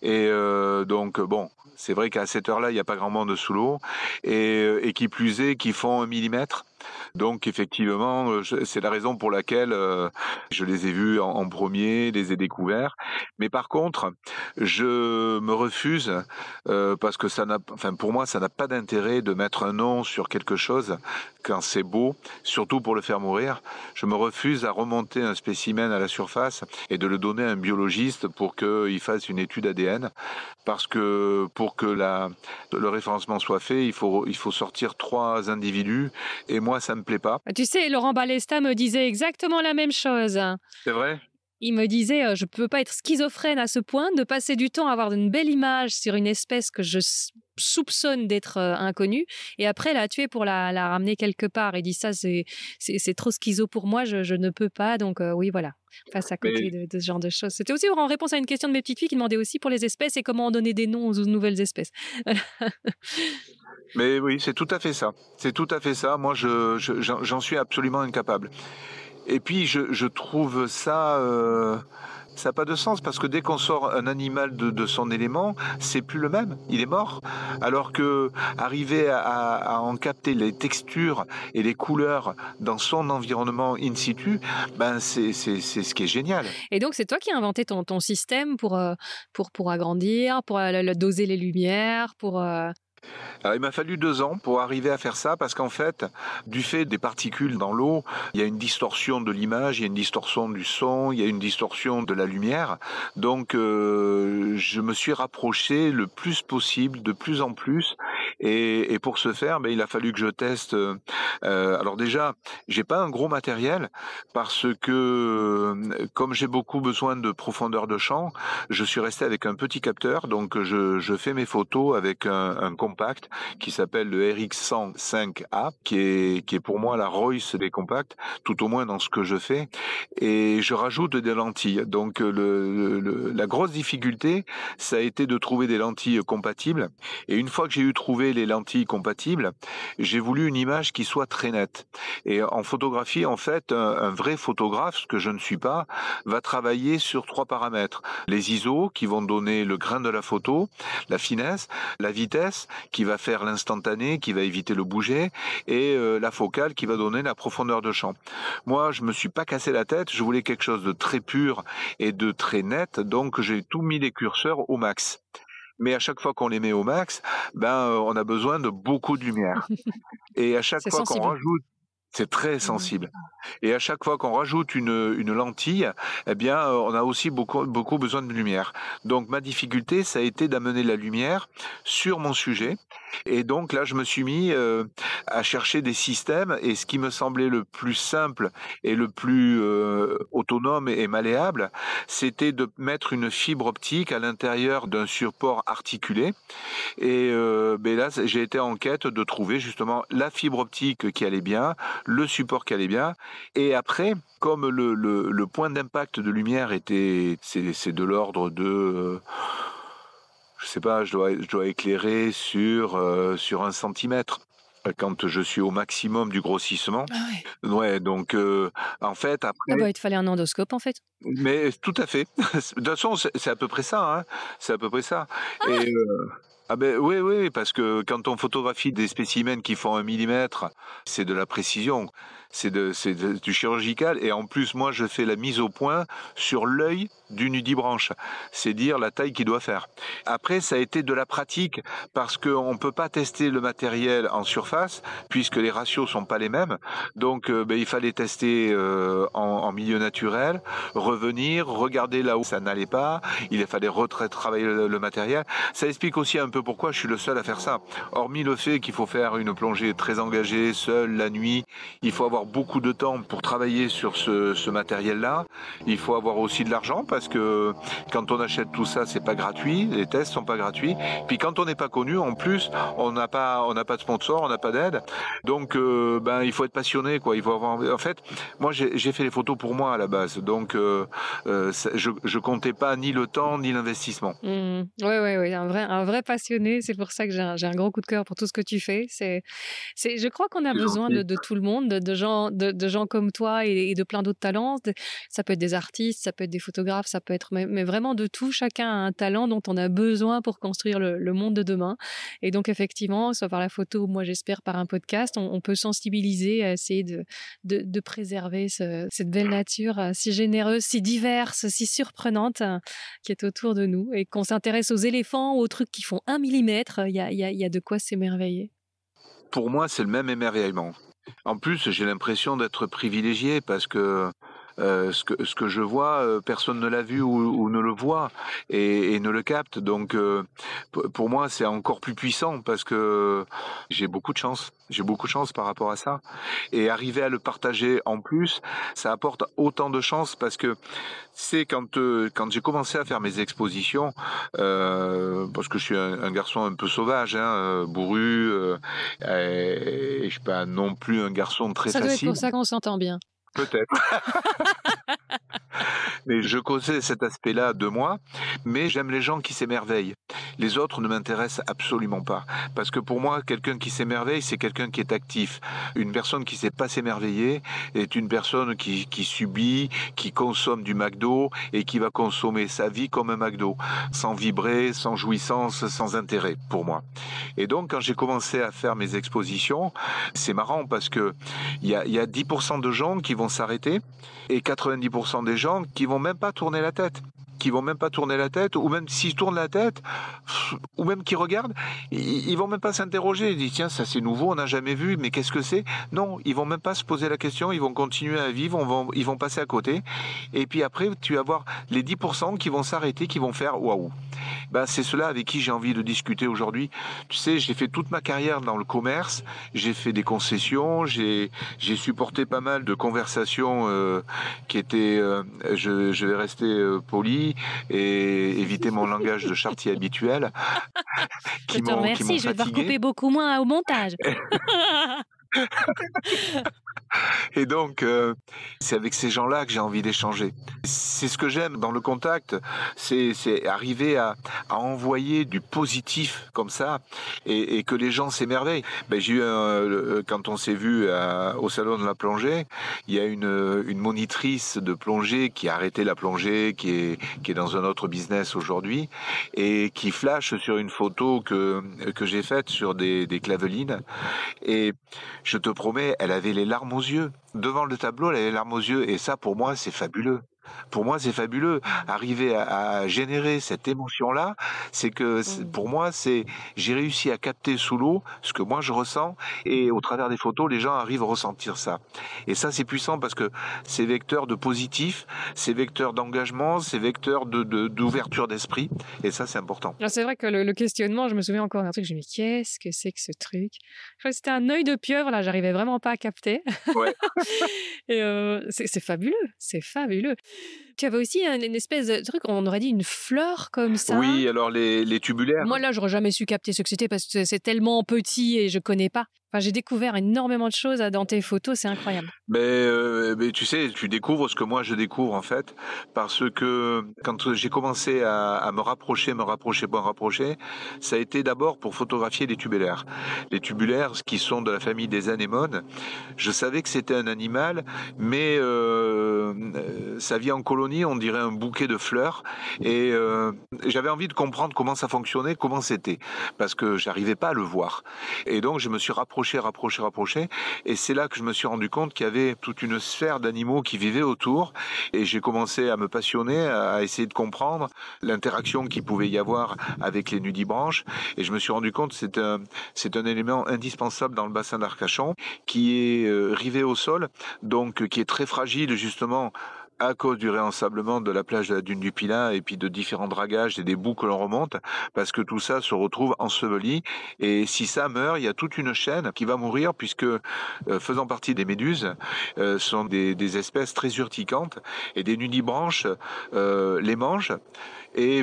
Et euh, donc bon, c'est vrai qu'à cette heure-là, il n'y a pas grand monde sous l'eau et, euh, et qui plus est, qui font un millimètre. Donc effectivement, euh, c'est la raison pour laquelle euh, je les ai vus en, premier, les ai découverts. Mais par contre, je me refuse euh, parce que ça n'a, enfin pour moi, ça n'a pas d'intérêt de mettre un nom sur quelque chose quand c'est beau, surtout pour le faire mourir. Je me refuse à remonter un spécimen à la surface et de le donner à un biologiste pour qu'il fasse une étude ADN. Parce que pour que le référencement soit fait, il faut, il faut sortir trois individus. Et moi, ça ne me plaît pas. Bah, tu sais, Laurent Balesta me disait exactement la même chose. C'est vrai il me disait, euh, je ne peux pas être schizophrène à ce point, de passer du temps à avoir une belle image sur une espèce que je soupçonne d'être inconnu et après la tuer pour la, ramener quelque part et dit ça c'est c'est trop schizo pour moi je, ne peux pas donc oui voilà face à côté de, ce genre de choses c'était aussi en réponse à une question de mes petites filles qui demandait aussi pour les espèces et comment donner des noms aux nouvelles espèces Mais oui c'est tout à fait ça c'est tout à fait ça moi je j'en suis absolument incapable et puis je, je trouve ça ça n'a pas de sens parce que dès qu'on sort un animal de, son élément, c'est plus le même, il est mort. Alors que arriver à, en capter les textures et les couleurs dans son environnement in situ, ben c'est ce qui est génial. Et donc c'est toi qui as inventé ton, ton système pour, euh, pour, pour agrandir, pour euh, doser les lumières, pour... Euh, alors, euh, il m'a fallu deux ans pour arriver à faire ça parce qu'en fait, du fait des particules dans l'eau, il y a une distorsion de l'image, il y a une distorsion du son, il y a une distorsion de la lumière. Donc, euh, je me suis rapproché le plus possible, de plus en plus. Et, et pour ce faire, ben, il a fallu que je teste. Euh, euh, alors déjà, j'ai pas un gros matériel parce que comme j'ai beaucoup besoin de profondeur de champ, je suis resté avec un petit capteur. Donc, je, je fais mes photos avec un, un Compact qui s'appelle le RX105A, qui est, pour moi la Royce des compacts, tout au moins dans ce que je fais. Et je rajoute des lentilles. Donc euh, la grosse difficulté, ça a été de trouver des lentilles compatibles. Et une fois que j'ai eu trouvé les lentilles compatibles, j'ai voulu une image qui soit très nette. Et en photographie, en fait, un vrai photographe, ce que je ne suis pas, va travailler sur trois paramètres. Les ISO qui vont donner le grain de la photo, la finesse, la vitesse qui va faire l'instantané, qui va éviter le bouger, et euh, la focale qui va donner la profondeur de champ. Moi, je me suis pas cassé la tête, je voulais quelque chose de très pur et de très net, donc j'ai tout mis les curseurs au max mais à chaque fois qu'on les met au max, ben euh, on a besoin de beaucoup de lumière. Et à chaque fois qu'on rajoute c'est très ah sensible. Et à chaque fois qu'on rajoute une, lentille, eh bien, euh, on a aussi beaucoup, beaucoup besoin de lumière. Donc, ma difficulté, ça a été d'amener la lumière sur mon sujet et donc là, je me suis mis euh, à chercher des systèmes et ce qui me semblait le plus simple et le plus euh, autonome et malléable, c'était de mettre une fibre optique à l'intérieur d'un support articulé. Et euh, ben là, j'ai été en quête de trouver justement la fibre optique qui allait bien, le support qui allait bien. Et après, comme le, le point d'impact de lumière était, c'est de l'ordre de je sais pas, je dois, éclairer sur, euh, sur un centimètre quand je suis au maximum du grossissement. Ah ouais. donc euh, en fait après. Ah bah, il te fallait un endoscope en fait. Mais tout à fait. de toute façon, c'est à peu près ça. Hein. C'est à peu près ça. Ah Et, euh, Ah ben oui, oui, parce que quand on photographie des spécimens qui font un millimètre, c'est de la précision c'est du chirurgical. Et en plus, moi, je fais la mise au point sur l'œil du nudibranche. C'est dire la taille qu'il doit faire. Après, ça a été de la pratique parce qu'on ne peut pas tester le matériel en surface puisque les ratios sont pas les mêmes. Donc, euh, ben, il fallait tester euh, en, en, milieu naturel, revenir, regarder là où ça n'allait pas. Il fallait retravailler le, le, matériel. Ça explique aussi un peu pourquoi je suis le seul à faire ça. Hormis le fait qu'il faut faire une plongée très engagée, seule, la nuit, il faut avoir beaucoup de temps pour travailler sur ce, matériel-là. Il faut avoir aussi de l'argent parce que quand on achète tout ça, c'est pas gratuit. Les tests sont pas gratuits. Puis quand on n'est pas connu, en plus, on n'a pas, on n'a pas de sponsor, on n'a pas d'aide. Donc, euh, ben, il faut être passionné, quoi. Il faut avoir. En fait, moi, j'ai fait les photos pour moi à la base. Donc, euh, euh, je, je comptais pas ni le temps ni l'investissement. Mmh. Oui, Un vrai, un vrai passionné. C'est pour ça que j'ai un, un, gros coup de cœur pour tout ce que tu fais. C'est, c'est. Je crois qu'on a besoin de, tout le monde, de gens de, gens comme toi et, de plein d'autres talents. Ça peut être des artistes, ça peut être des photographes, ça peut être, mais, vraiment de tout. Chacun a un talent dont on a besoin pour construire le, monde de demain. Et donc, effectivement, soit par la photo, moi j'espère par un podcast, on, peut sensibiliser à essayer de, de, préserver cette belle nature euh, si généreuse, si diverse, si surprenante euh, qui est autour de nous et qu'on s'intéresse aux éléphants aux trucs qui font un millimètre, il y a, y a de quoi s'émerveiller. Pour moi, c'est le même émerveillement. En plus, j'ai l'impression d'être privilégié parce que euh, ce, que, ce que je vois, euh, personne ne l'a vu ou, ne le voit et, ne le capte. Donc euh, pour moi, c'est encore plus puissant parce que j'ai beaucoup de chance. J'ai beaucoup de chance par rapport à ça. Et arriver à le partager en plus, ça apporte autant de chance parce que c'est quand, quand j'ai commencé à faire mes expositions, parce que je suis un, garçon un peu sauvage, hein, bourru, et, je je suis pas non plus un garçon très facile. Ça pour ça qu'on s'entend bien. Peut-être. mais je causais cet aspect-là de moi, mais j'aime les gens qui s'émerveillent. Les autres ne m'intéressent absolument pas. Parce que pour moi, quelqu'un qui s'émerveille, c'est quelqu'un qui est actif. Une personne qui ne sait pas s'émerveiller est une personne qui, qui subit, qui consomme du McDo et qui va consommer sa vie comme un McDo, sans vibrer, sans jouissance, sans intérêt pour moi. Et donc, quand j'ai commencé à faire mes expositions, c'est marrant parce que il y a, y a 10% de gens qui vont s'arrêter et 90% des gens qui vont même pas tourner la tête qui vont même pas tourner la tête, ou même s'ils tournent la tête, ou même qui regardent, ils, vont même pas s'interroger. Ils disent tiens ça c'est nouveau, on n'a jamais vu, mais qu'est-ce que c'est Non, ils vont même pas se poser la question, ils vont continuer à vivre, on ils vont passer à côté. Et puis après tu vas voir les 10% qui vont s'arrêter, qui vont faire waouh. Bah, c'est cela avec qui j'ai envie de discuter aujourd'hui. Tu sais, j'ai fait toute ma carrière dans le commerce, j'ai fait des concessions, j'ai supporté pas mal de conversations euh, qui étaient, euh, je, vais rester euh, poli et éviter mon langage de chartier habituel. qui m'ont remercie. je vais devoir couper beaucoup moins au montage. Et donc, euh, c'est avec ces gens-là que j'ai envie d'échanger. C'est ce que j'aime dans le contact, c'est arriver à, à, envoyer du positif comme ça et, et que les gens s'émerveillent. Ben, j'ai eu un, euh, quand on s'est vu euh, au salon de la plongée, il y a une, une, monitrice de plongée qui a arrêté la plongée, qui est, qui est dans un autre business aujourd'hui et qui flash sur une photo que, que j'ai faite sur des, des clavelines. Et je te promets, elle avait les larmes aux yeux. Devant le tableau, elle avait les larmes aux yeux. Et ça, pour moi, c'est fabuleux. Pour moi, c'est fabuleux. Arriver à, générer cette émotion-là, c'est que pour moi, c'est j'ai réussi à capter sous l'eau ce que moi je ressens et au travers des photos, les gens arrivent à ressentir ça. Et ça, c'est puissant parce que c'est vecteur de positif, c'est vecteur d'engagement, c'est vecteur d'ouverture d'esprit. Et ça, c'est important. C'est vrai que le, questionnement, je me souviens encore d'un truc. Je me dis, qu'est-ce que c'est que ce truc C'était un œil de pieuvre. Là, j'arrivais vraiment pas à capter. Ouais. et euh, c'est fabuleux, c'est fabuleux. Tu avais aussi une espèce de truc, on aurait dit une fleur comme ça. Oui, alors les, tubulaires. Moi, là, je n'aurais jamais su capter ce que c'était parce que c'est tellement petit et je connais pas. Enfin, j'ai découvert énormément de choses hein, dans tes photos, c'est incroyable. Mais, euh, mais, tu sais, tu découvres ce que moi je découvre en fait, parce que quand j'ai commencé à, me rapprocher, me rapprocher, me rapprocher, ça a été d'abord pour photographier les tubulaires. Les tubulaires, qui sont de la famille des anémones, je savais que c'était un animal, mais euh, euh, sa vie en colonie, on dirait un bouquet de fleurs. Et euh, j'avais envie de comprendre comment ça fonctionnait, comment c'était, parce que j'arrivais pas à le voir. Et donc je me suis rapproché, rapproché, rapproché. Et c'est là que je me suis rendu compte qu'il y avait toute une sphère d'animaux qui vivaient autour. Et j'ai commencé à me passionner, à essayer de comprendre l'interaction qu'il pouvait y avoir avec les nudibranches. Et je me suis rendu compte que c'est un, c'est un élément indispensable dans le bassin d'Arcachon qui est euh, rivé au sol, donc qui est très fragile justement à cause du réensablement de la plage de la dune du Pilat et puis de différents dragages et des bouts que l'on remonte, parce que tout ça se retrouve enseveli. Et si ça meurt, il y a toute une chaîne qui va mourir, puisque euh, faisant partie des méduses, euh, sont des, espèces très urticantes et des nudibranches euh, les mangent. Et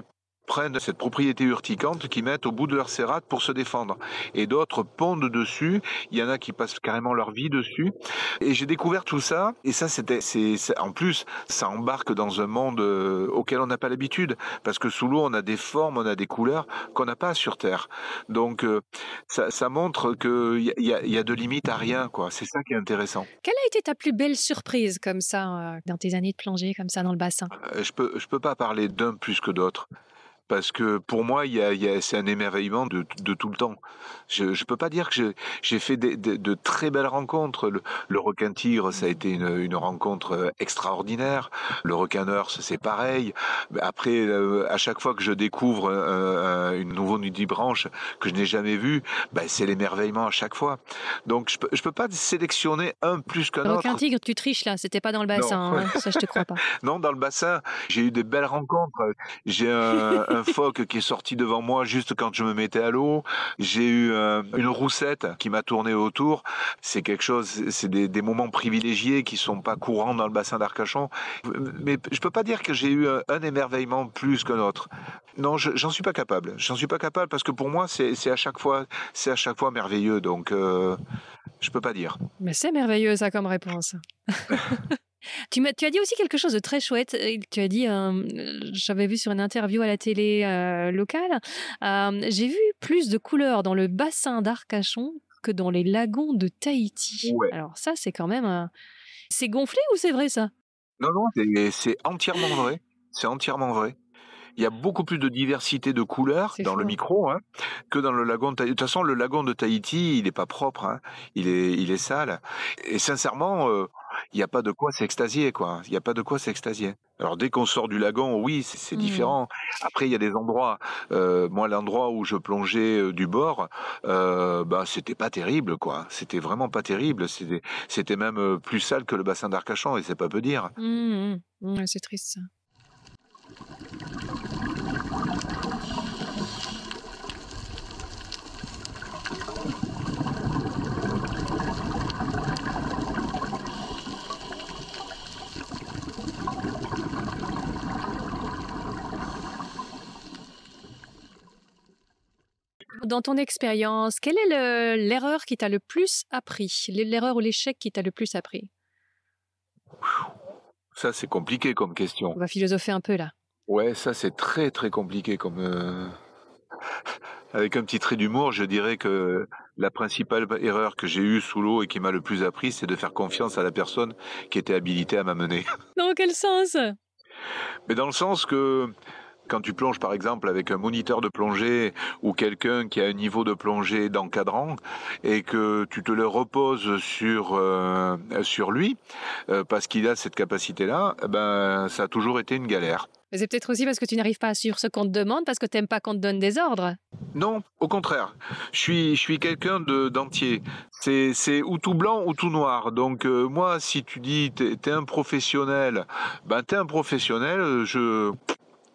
prennent cette propriété urticante qu'ils mettent au bout de leur serrate pour se défendre. Et d'autres pondent dessus. Il y en a qui passent carrément leur vie dessus. Et j'ai découvert tout ça. Et ça, c'était, c'est, en plus, ça embarque dans un monde euh, auquel on n'a pas l'habitude. Parce que sous l'eau, on a des formes, on a des couleurs qu'on n'a pas sur Terre. Donc, euh, ça, montre qu'il y a, de limites à rien, quoi. C'est ça qui est intéressant. Quelle a été ta plus belle surprise comme ça, euh, dans tes années de plongée, comme ça, dans le bassin? je peux, je peux pas parler d'un plus que d'autre parce que pour moi, c'est un émerveillement de, tout le temps. Je ne peux pas dire que j'ai fait de, très belles rencontres. Le, requin tigre, ça a mmh. été une, rencontre euh, extraordinaire. Le requin nurse, c'est pareil. Après, euh, à chaque fois que je découvre euh, une nouvelle nudibranche que je n'ai jamais vue, ben, c'est l'émerveillement à chaque fois. Donc, je ne peux, pas sélectionner un plus qu'un autre. Le requin tigre, tu triches là, c'était pas dans le bassin, hein. ça je te crois pas. non, dans le bassin, j'ai eu des belles rencontres. J'ai un un phoque qui est sorti devant moi juste quand je me mettais à l'eau. J'ai eu euh, une roussette qui m'a tourné autour. C'est quelque chose, c'est des, moments privilégiés qui sont pas courants dans le bassin d'Arcachon. Mais je peux pas dire que j'ai eu euh, un, émerveillement plus qu'un autre. Non, j'en suis pas capable. J'en suis pas capable parce que pour moi, c'est à chaque fois, c'est à chaque fois merveilleux. Donc, euh, je peux pas dire. Mais c'est merveilleux ça comme réponse. Tu as, tu as dit aussi quelque chose de très chouette. Euh, tu as dit, j'avais vu sur une interview à la télé locale, j'ai vu plus de couleurs dans le bassin d'Arcachon que dans les lagons de Tahiti. Alors ça, c'est quand même... C'est gonflé ou c'est vrai ça Non, non, c'est entièrement vrai. C'est entièrement vrai. Il y a beaucoup plus de diversité de couleurs dans le hein. micro hein, que dans le lagon. De, Tahiti. de toute façon, le lagon de Tahiti, il n'est pas propre, hein, il, est, il est sale. Et sincèrement, il n'y a pas de quoi s'extasier, quoi. Il n'y a pas de quoi s'extasier. Alors dès qu'on sort du lagon, oui, c'est mmh. différent. Après, il y a des endroits. Euh, moi, l'endroit où je plongeais euh, du bord, euh, bah, c'était pas terrible, quoi. C'était vraiment pas terrible. C'était même euh, plus sale que le bassin d'Arcachon, et c'est pas peu dire. Mmh, mmh. c'est triste ça. Dans ton expérience, quelle est l'erreur qui t'a le plus appris L'erreur ou l'échec qui t'a le plus appris Ça, c'est compliqué comme question. On va philosopher un peu là. Ouais, ça, c'est très très compliqué comme. Euh, avec un petit trait d'humour, je dirais que la principale erreur que j'ai eue sous l'eau et qui m'a le plus appris, c'est de faire confiance à la personne qui était habilitée à m'amener. Dans quel sens Mais dans le sens que quand tu plonges par exemple avec un moniteur de plongée ou quelqu'un qui a un niveau de plongée d'encadrant et que tu te le reposes sur euh, sur lui euh, parce qu'il a cette capacité-là, eh ben ça a toujours été une galère. Mais c'est peut-être aussi parce que tu n'arrives pas à suivre ce qu'on te demande, parce que tu n'aimes pas qu'on te donne des ordres. Non, au contraire. Je suis, je suis quelqu'un d'entier. c'est ou tout blanc ou tout noir. Donc euh, moi, si tu dis tu es un professionnel, ben es un professionnel, je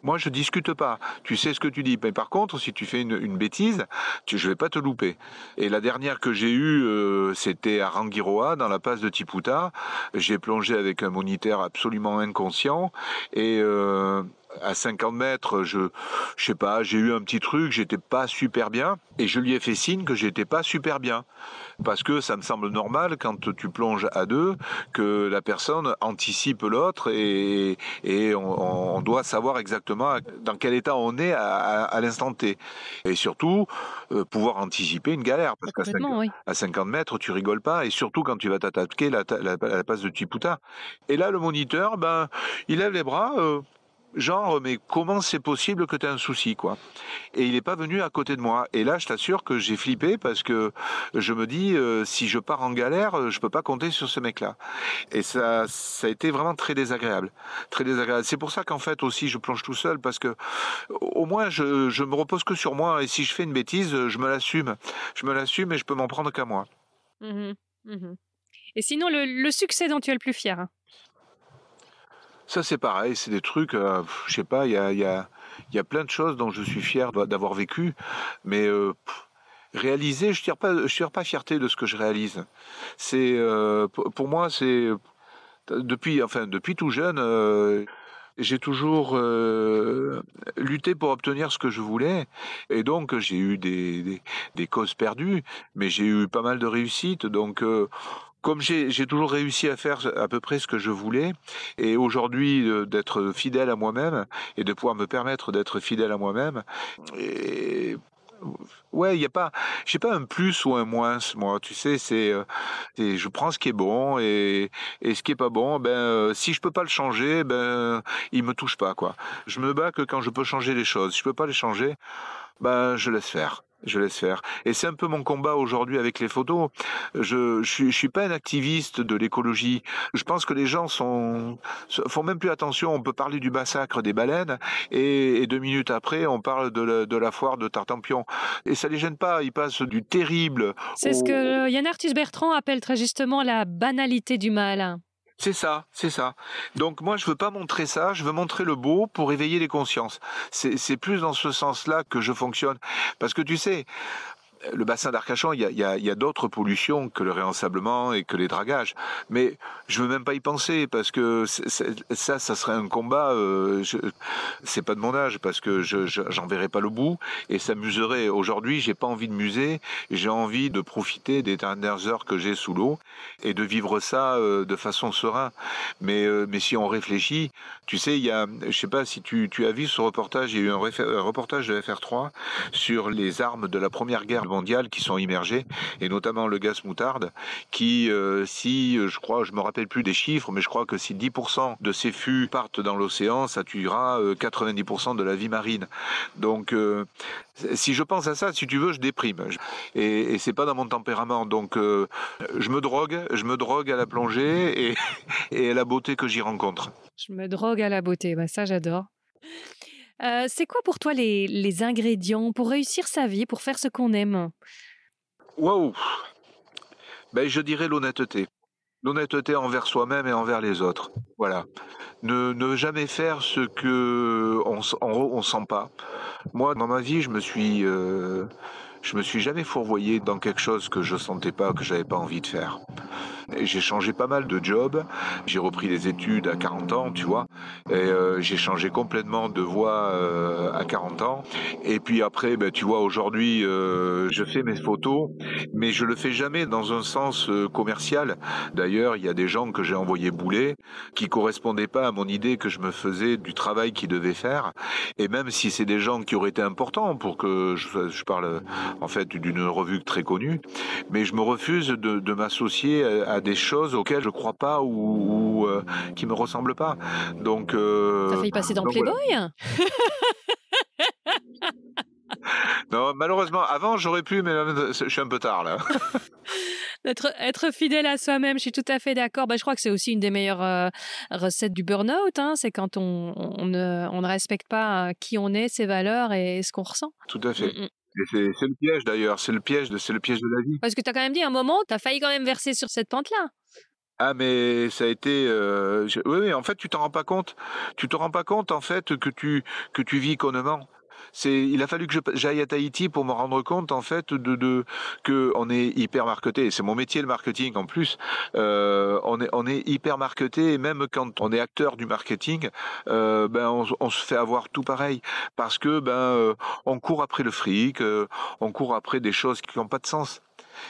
moi, je discute pas. Tu sais ce que tu dis. Mais par contre, si tu fais une, bêtise, tu, je vais pas te louper. Et la dernière que j'ai eue, euh, c'était à Rangiroa, dans la passe de Tiputa. J'ai plongé avec un moniteur absolument inconscient et euh, à 50 mètres, je, je sais pas, j'ai eu un petit truc, j'étais pas super bien, et je lui ai fait signe que j'étais pas super bien, parce que ça me semble normal quand tu plonges à deux que la personne anticipe l'autre et, on, doit savoir exactement dans quel état on est à, l'instant T, et surtout euh, pouvoir anticiper une galère, parce qu'à 50, mètres tu rigoles pas, et surtout quand tu vas t'attaquer à la, passe de Tiputa. Et là le moniteur, ben il lève les bras. Euh, genre, mais comment c'est possible que tu aies un souci, quoi Et il n'est pas venu à côté de moi. Et là, je t'assure que j'ai flippé parce que je me dis, euh, si je pars en galère, je peux pas compter sur ce mec-là. Et ça, ça a été vraiment très désagréable, très désagréable. C'est pour ça qu'en fait aussi, je plonge tout seul parce que au moins, je, me repose que sur moi. Et si je fais une bêtise, je me l'assume. Je me l'assume et je peux m'en prendre qu'à moi. Mmh mmh et sinon, le, le, succès dont tu es le plus fier hein ça, c'est pareil, c'est des trucs, je euh, je sais pas, il y a, y, a, y a, plein de choses dont je suis fier d'avoir vécu, mais euh, réaliser, je tire pas, je tire pas fierté de ce que je réalise. C'est, euh, pour moi, c'est depuis, enfin, depuis tout jeune. j'ai toujours lutté pour obtenir ce que je voulais, et donc j'ai eu des, des, des, causes perdues, mais j'ai eu pas mal de réussites. Donc comme j'ai toujours réussi à faire à peu près ce que je voulais, et aujourd'hui euh, d'être fidèle à moi-même et de pouvoir me permettre d'être fidèle à moi-même, et ouais, il n'y a pas, j'ai pas un plus ou un moins, moi. Tu sais, c'est, euh, je prends ce qui est bon et, et ce qui est pas bon, ben euh, si je peux pas le changer, ben il me touche pas quoi. Je me bats que quand je peux changer les choses. Si je peux pas les changer, ben je laisse faire je laisse faire. Et c'est un peu mon combat aujourd'hui avec les photos. Je, je, suis, pas un activiste de l'écologie. Je pense que les gens sont font même plus attention. On peut parler du massacre des baleines et, deux minutes après, on parle de la, foire de Tartampion. Et ça les gêne pas. Ils passent du terrible. C'est ce que Yann Arthus Bertrand appelle très justement la banalité du mal. C'est ça, c'est ça. Donc moi, je veux pas montrer ça, je veux montrer le beau pour éveiller les consciences. C'est plus dans ce sens-là que je fonctionne. Parce que tu sais, le bassin d'Arcachon, il y a, a, a d'autres pollutions que le réensablement et que les dragages. Mais je veux même pas y penser parce que ça, ça serait un combat. Euh, c'est pas de mon âge parce que je j'en verrai pas le bout et ça m'userait. Aujourd'hui, j'ai pas envie de muser. J'ai envie de profiter des dernières heures que j'ai sous l'eau et de vivre ça euh, de façon sereine. Mais euh, mais si on réfléchit, tu sais, il y a, je sais pas si tu, tu as vu ce reportage. Il y a eu un, un reportage de FR3 sur les armes de la première guerre mondiales qui sont immergés, et notamment le gaz moutarde, qui, euh, si euh, je crois, je me rappelle plus des chiffres, mais je crois que si 10% de ces fûts partent dans l'océan, ça tuera 90% euh, de la vie marine. Donc, si je pense à ça, si tu veux, je déprime. Et, c'est pas dans mon tempérament. Donc, je me drogue, je me drogue à la plongée et, et à la beauté que j'y rencontre. Je me drogue à la beauté, bah, ça j'adore. Euh, c'est quoi pour toi les, ingrédients pour réussir sa vie, pour faire ce qu'on aime Waouh ben, Je dirais l'honnêteté. L'honnêteté envers soi-même et envers les autres. Voilà. Ne, ne jamais faire ce que on, on, sent pas. Moi, dans ma vie, je me suis, euh, je me suis jamais fourvoyé dans quelque chose que je sentais pas, que j'avais pas envie de faire. J'ai changé pas mal de jobs. J'ai repris les études à 40 ans, tu vois. Et euh, j'ai changé complètement de voie euh, à 40 ans. Et puis après, ben, tu vois, aujourd'hui, euh, je fais mes photos, mais je le fais jamais dans un sens commercial. D'ailleurs, il y a des gens que j'ai envoyés bouler qui correspondaient pas à mon idée que je me faisais du travail qu'ils devaient faire. Et même si c'est des gens qui auraient été importants pour que je, je parle en fait d'une revue très connue, mais je me refuse de, m'associer à, des choses auxquelles je ne crois pas ou, qui ne euh, qui me ressemblent pas. Donc, euh, ça passer dans Playboy. Hein. non, malheureusement, avant j'aurais pu, mais je suis un peu tard là. Être, fidèle à soi-même, je suis tout à fait d'accord. Bah, je crois que c'est aussi une des meilleures euh, recettes du burn-out. Hein. C'est quand on, ne, respecte pas qui on est, ses valeurs et ce qu'on ressent. Tout à fait. Mm, mm. C'est le piège d'ailleurs, c'est le piège de, le piège de la vie. Parce que tu as quand même dit un moment, tu as failli quand même verser sur cette pente-là. Ah mais ça a été euh, oui, oui en fait tu t'en rends pas compte tu te rends pas compte en fait que tu que tu vis connement il a fallu que j'aille à Tahiti pour me rendre compte en fait de, que on est hyper marketé. C'est mon métier le marketing en plus. Euh, on est on est hyper marketé et même quand on est acteur du marketing, euh, ben on, se fait avoir tout pareil parce que ben euh, on court après le fric, on court après des choses qui n'ont pas de sens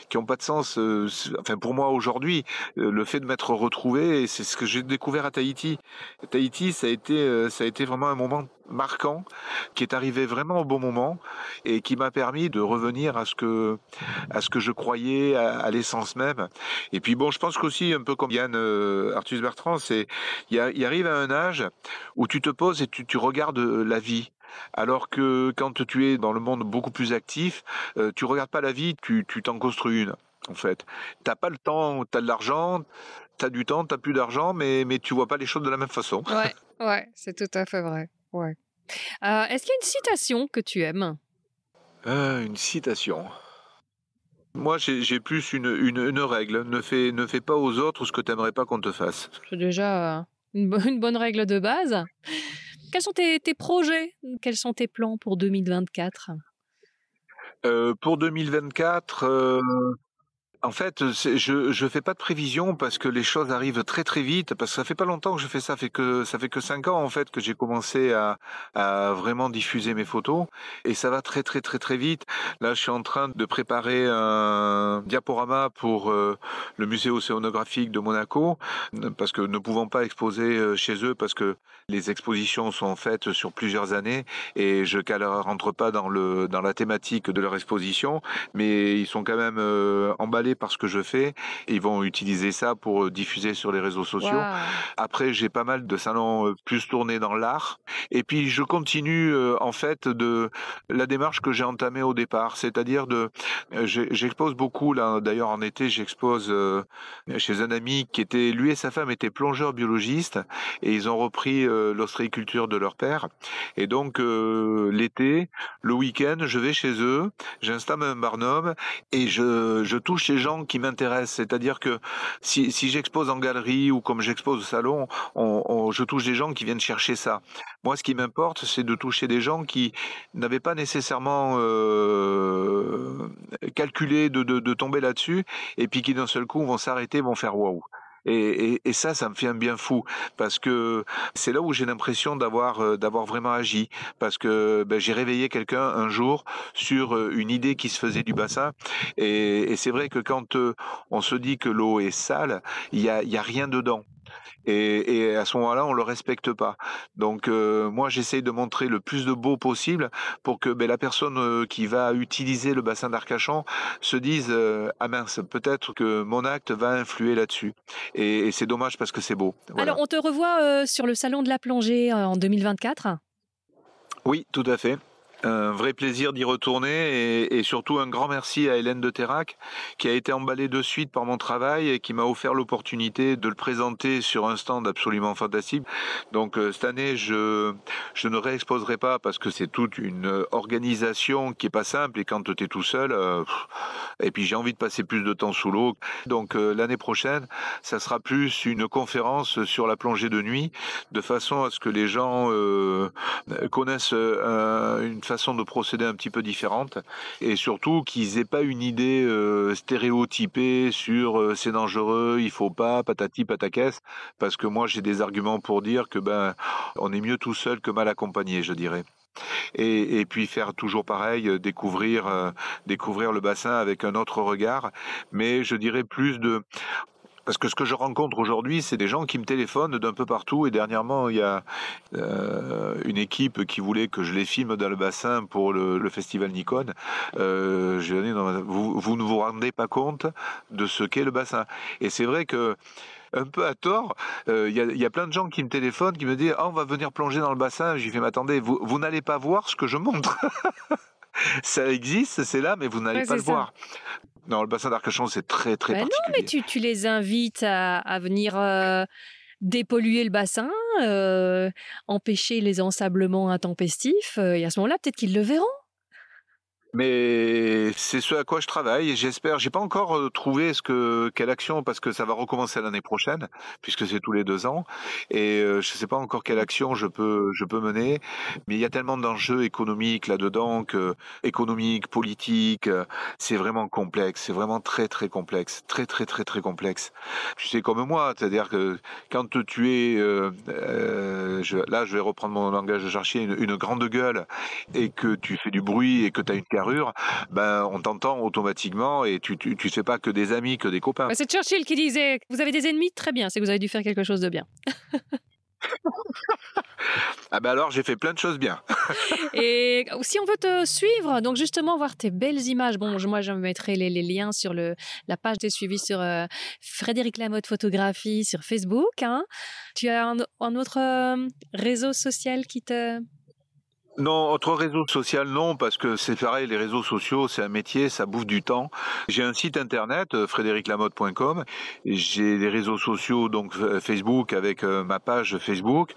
qui n'ont pas de sens. Euh, enfin, pour moi aujourd'hui, euh, le fait de m'être retrouvé, c'est ce que j'ai découvert à Tahiti. Tahiti, euh, ça a été, vraiment un moment marquant qui est arrivé vraiment au bon moment et qui m'a permis de revenir à ce que à ce que je croyais à, l'essence même et puis bon je pense qu'aussi un peu comme Yann Arthur Bertrand c'est il arrive à un âge où tu te poses et tu regardes la vie alors que quand tu es dans le monde beaucoup plus actif, euh, tu regardes pas la vie, tu t'en construis une. En fait, t'as pas le temps, tu as de l'argent, tu as du temps, tu t'as plus d'argent, mais mais tu vois pas les choses de la même façon. Ouais, c'est tout à fait vrai. Ouais. Euh, est-ce qu'il y a une citation que tu aimes euh, Une citation. Moi, j'ai plus une, règle. Ne fais, ne fais pas aux autres ce que tu n'aimerais pas qu'on te fasse. C'est déjà une bonne règle de base. Quels sont tes, projets Quels sont tes plans pour 2024 euh, pour 2024, en fait, euh, je ne fais pas de prévision parce que les choses arrivent très très vite. Parce que ça fait pas longtemps que je fais ça. Fait que ça fait que cinq ans en fait que j'ai commencé à, à, vraiment diffuser mes photos et ça va très très très très vite. Là, je suis en train de préparer un diaporama pour euh, le musée océanographique de Monaco parce que ne pouvons pas exposer euh, chez eux parce que les expositions sont faites sur plusieurs années et je ne rentre pas dans le dans la thématique de leur exposition, mais ils sont quand même emballés par ce que je fais. Ils vont utiliser ça pour euh, diffuser sur les réseaux sociaux. Après, j'ai pas mal de salons euh, plus tournés dans l'art. Et puis, je continue euh, en fait de la démarche que j'ai entamée au départ, c'est-à-dire de j'expose beaucoup là. D'ailleurs, en été, j'expose chez un ami qui était lui et sa femme étaient plongeurs biologistes et ils ont repris l'ostréiculture de leur père. Et donc l'été, le week-end, je vais chez eux, j'installe un barnum et je, je touche gens qui m'intéressent. C'est-à-dire que si, j'expose en galerie ou comme j'expose au salon, on, je touche des gens qui viennent chercher ça. Moi, ce qui m'importe, c'est de toucher des gens qui n'avaient pas nécessairement euh, calculé de, de tomber là-dessus et puis qui d'un seul coup vont s'arrêter, vont faire waouh. Et, ça, ça me fait un bien fou parce que c'est là où j'ai l'impression d'avoir euh, d'avoir vraiment agi parce que ben, j'ai réveillé quelqu'un un jour sur euh, une idée qui se faisait du bassin. Et, c'est vrai que quand euh, on se dit que l'eau est sale, il y y a rien dedans et, à ce moment-là, on le respecte pas. Donc euh, moi, j'essaye de montrer le plus de beau possible pour que ben, la personne euh, qui va utiliser le bassin d'Arcachon se dise euh, ah peut-être que mon acte va influer là-dessus. Et, c'est dommage parce que c'est beau. Alors on te revoit sur le salon de la plongée en 2024. Oui, tout à fait. Un vrai plaisir d'y retourner et, surtout un grand merci à Hélène de Terrac qui a été emballée de suite par mon travail et qui m'a offert l'opportunité de le présenter sur un stand absolument fantastique. Donc euh, cette année, je, ne réexposerai pas parce que c'est toute une organisation qui est pas simple et quand tu es tout seul, euh, et puis j'ai envie de passer plus de temps sous l'eau. Donc euh, l'année prochaine, ça sera plus une conférence sur la plongée de nuit de façon à ce que les gens connaissent une façon de procéder un petit peu différente et surtout qu'ils aient pas une idée euh, stéréotypée sur euh, c'est dangereux, il faut pas, patati patacasse parce que moi j'ai des arguments pour dire que ben on est mieux tout seul que mal accompagné, je dirais. Et, puis faire toujours pareil, euh, découvrir, découvrir le bassin avec un autre regard, mais je dirais plus de, parce que ce que je rencontre aujourd'hui, c'est des gens qui me téléphonent d'un peu partout. Et dernièrement, il y a euh, une équipe qui voulait que je les filme dans le bassin pour le, festival Nikon. Euh, je vous, ne vous rendez pas compte de ce qu'est le bassin. Et c'est vrai que un peu à tort. Euh, il y, a plein de gens qui me téléphonent, qui me disent ah, on va venir plonger dans le bassin. J'y fais mais attendez, vous, n'allez pas voir ce que je montre. ça existe, c'est là, mais vous n'allez pas le voir. Non, le bassin d'Arcachon, c'est très, très particulier. Non, mais tu, tu les invites à, venir euh, dépolluer le bassin, euh, empêcher les ensablements intempestifs. Euh, et à ce moment-là, peut-être qu'ils le verront. Mais c'est ce à quoi je travaille et j'espère. J'ai pas encore euh, trouvé ce que quelle action parce que ça va recommencer l'année prochaine puisque c'est tous les deux ans et euh, je sais pas encore quelle action je peux je peux mener. Mais il y a tellement d'enjeux économiques là-dedans que économiques, politiques, euh, c'est vraiment complexe. C'est vraiment très très complexe, très très très très complexe. Tu sais comme moi, c'est-à-dire que quand tu es là, je vais reprendre mon langage de chercher une, grande gueule et que tu fais du bruit et que tu as une carrière ben, on t'entend automatiquement et tu ne sais pas que des amis, que des copains. Bah, c'est Churchill qui disait Vous avez des ennemis Très bien, c'est que vous avez dû faire quelque chose de bien. ah ben alors j'ai fait plein de choses bien. et si on veut te suivre, donc justement voir tes belles images, bon moi je mettrai les, liens sur le, la page des suivis sur euh, Frédéric Lamotte Photographie sur Facebook. Hein. Tu as un, autre euh, réseau social qui te non, autre réseau social, non, parce que c'est pareil, les réseaux sociaux, c'est un métier, ça bouffe du temps. J'ai un site internet, euh, frédériclamotte.com. J'ai des réseaux sociaux, donc euh, Facebook, avec euh, ma page Facebook.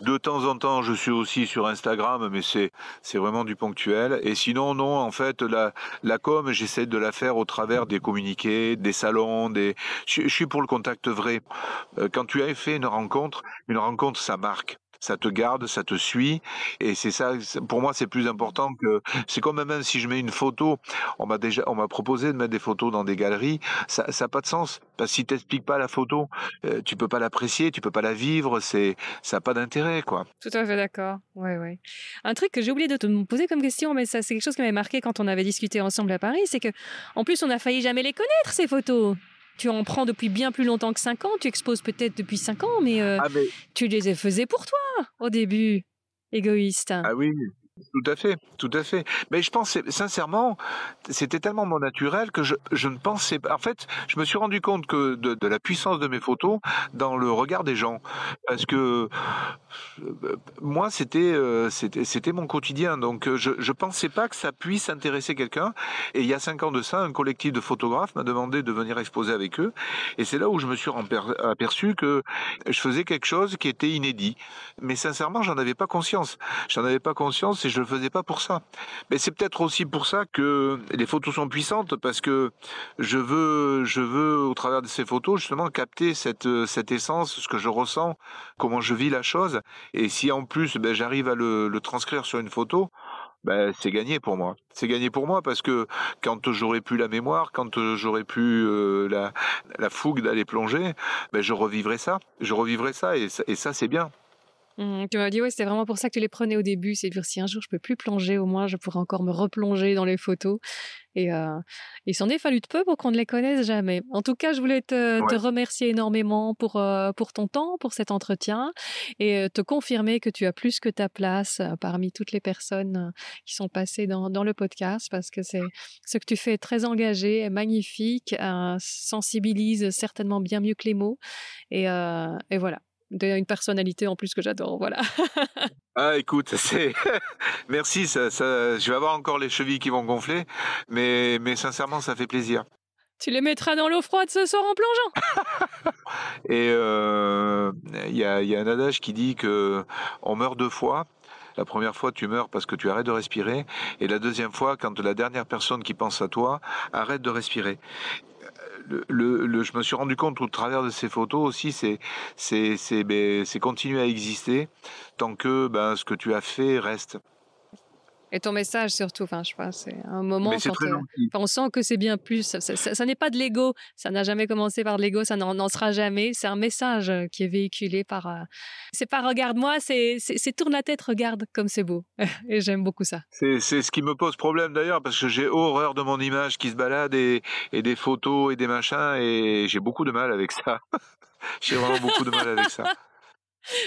De temps en temps, je suis aussi sur Instagram, mais c'est, c'est vraiment du ponctuel. Et sinon, non, en fait, la, la com, j'essaie de la faire au travers des communiqués, des salons, des, je suis pour le contact vrai. Quand tu as fait une rencontre, une rencontre, ça marque ça te garde, ça te suit. Et c'est ça, pour moi, c'est plus important que. C'est quand même si je mets une photo, on m'a déjà, on m'a proposé de mettre des photos dans des galeries, ça n'a pas de sens. Parce que si t'expliques pas la photo, euh, tu peux pas l'apprécier, tu peux pas la vivre, c'est, ça n'a pas d'intérêt, quoi. Tout à fait d'accord. Ouais, ouais. Un truc que j'ai oublié de te poser comme question, mais ça, c'est quelque chose qui m'avait marqué quand on avait discuté ensemble à Paris, c'est que, en plus, on a failli jamais les connaître, ces photos tu en prends depuis bien plus longtemps que 5 ans, tu exposes peut-être depuis 5 ans, euh, ah, mais, tu les faisais pour toi au début, égoïste. Ah oui, tout à fait, tout à fait. Mais je pense, sincèrement, c'était tellement mon naturel que je, ne pensais pas. En fait, je me suis rendu compte que de, la puissance de mes photos dans le regard des gens, parce que euh, moi, c'était euh, c'était c'était mon quotidien. Donc, je je pensais pas que ça puisse intéresser quelqu'un. Et il y a cinq ans de ça, un collectif de photographes m'a demandé de venir exposer avec eux. Et c'est là où je me suis aperçu que je faisais quelque chose qui était inédit. Mais sincèrement, j'en avais pas conscience. J'en avais pas conscience et je le faisais pas pour ça. Mais c'est peut-être aussi pour ça que les photos sont puissantes parce que je veux, je veux au travers de ces photos justement capter cette, cette essence, ce que je ressens, comment je vis la chose. Et si en plus ben, j'arrive à le, transcrire sur une photo, ben, c'est gagné pour moi. C'est gagné pour moi parce que quand j'aurai plus la mémoire, quand j'aurai pu euh, la, fougue d'aller plonger, ben, je revivrai ça. Je revivrai ça et ça, c'est bien. Mmh, tu m'as dit, oui, c'était vraiment pour ça que tu les prenais au début. C'est dire, si un jour je peux plus plonger, au moins je pourrais encore me replonger dans les photos. Et euh, il s'en est fallu de peu pour qu'on ne les connaisse jamais. En tout cas, je voulais te, remercier énormément pour, euh, pour ton temps, pour cet entretien, et euh, te confirmer que tu as plus que ta place parmi toutes les personnes qui sont passées dans, dans le podcast, parce que c'est ce que tu fais est très engagé, magnifique, sensibilise certainement bien mieux que les mots. Et, et voilà, une personnalité en plus que j'adore. Voilà. ah, écoute, c'est merci. Ça, ça... je vais avoir encore les chevilles qui vont gonfler, mais, mais sincèrement, ça fait plaisir. Tu les mettras dans l'eau froide ce soir en plongeant. Et euh, il y, a, y, a, un adage qui dit que on meurt deux fois. La première fois, tu meurs parce que tu arrêtes de respirer. Et la deuxième fois, quand la dernière personne qui pense à toi arrête de respirer le, je me suis rendu compte au travers de ces photos aussi, c'est c'est c'est ben, continuer à exister tant que ben, ce que tu as fait reste. Et ton message surtout, enfin, je pense c'est un moment. Quand on sent que c'est bien plus. Ça, n'est pas de l'ego. Ça n'a jamais commencé par de l'ego. Ça n'en sera jamais. C'est un message euh, qui est véhiculé par. Euh, c'est pas regarde-moi, c'est tourne la tête, regarde comme c'est beau. et j'aime beaucoup ça. C'est ce qui me pose problème d'ailleurs parce que j'ai horreur de mon image qui se balade et, et des photos et des machins et j'ai beaucoup de mal avec ça. j'ai vraiment beaucoup de mal avec ça.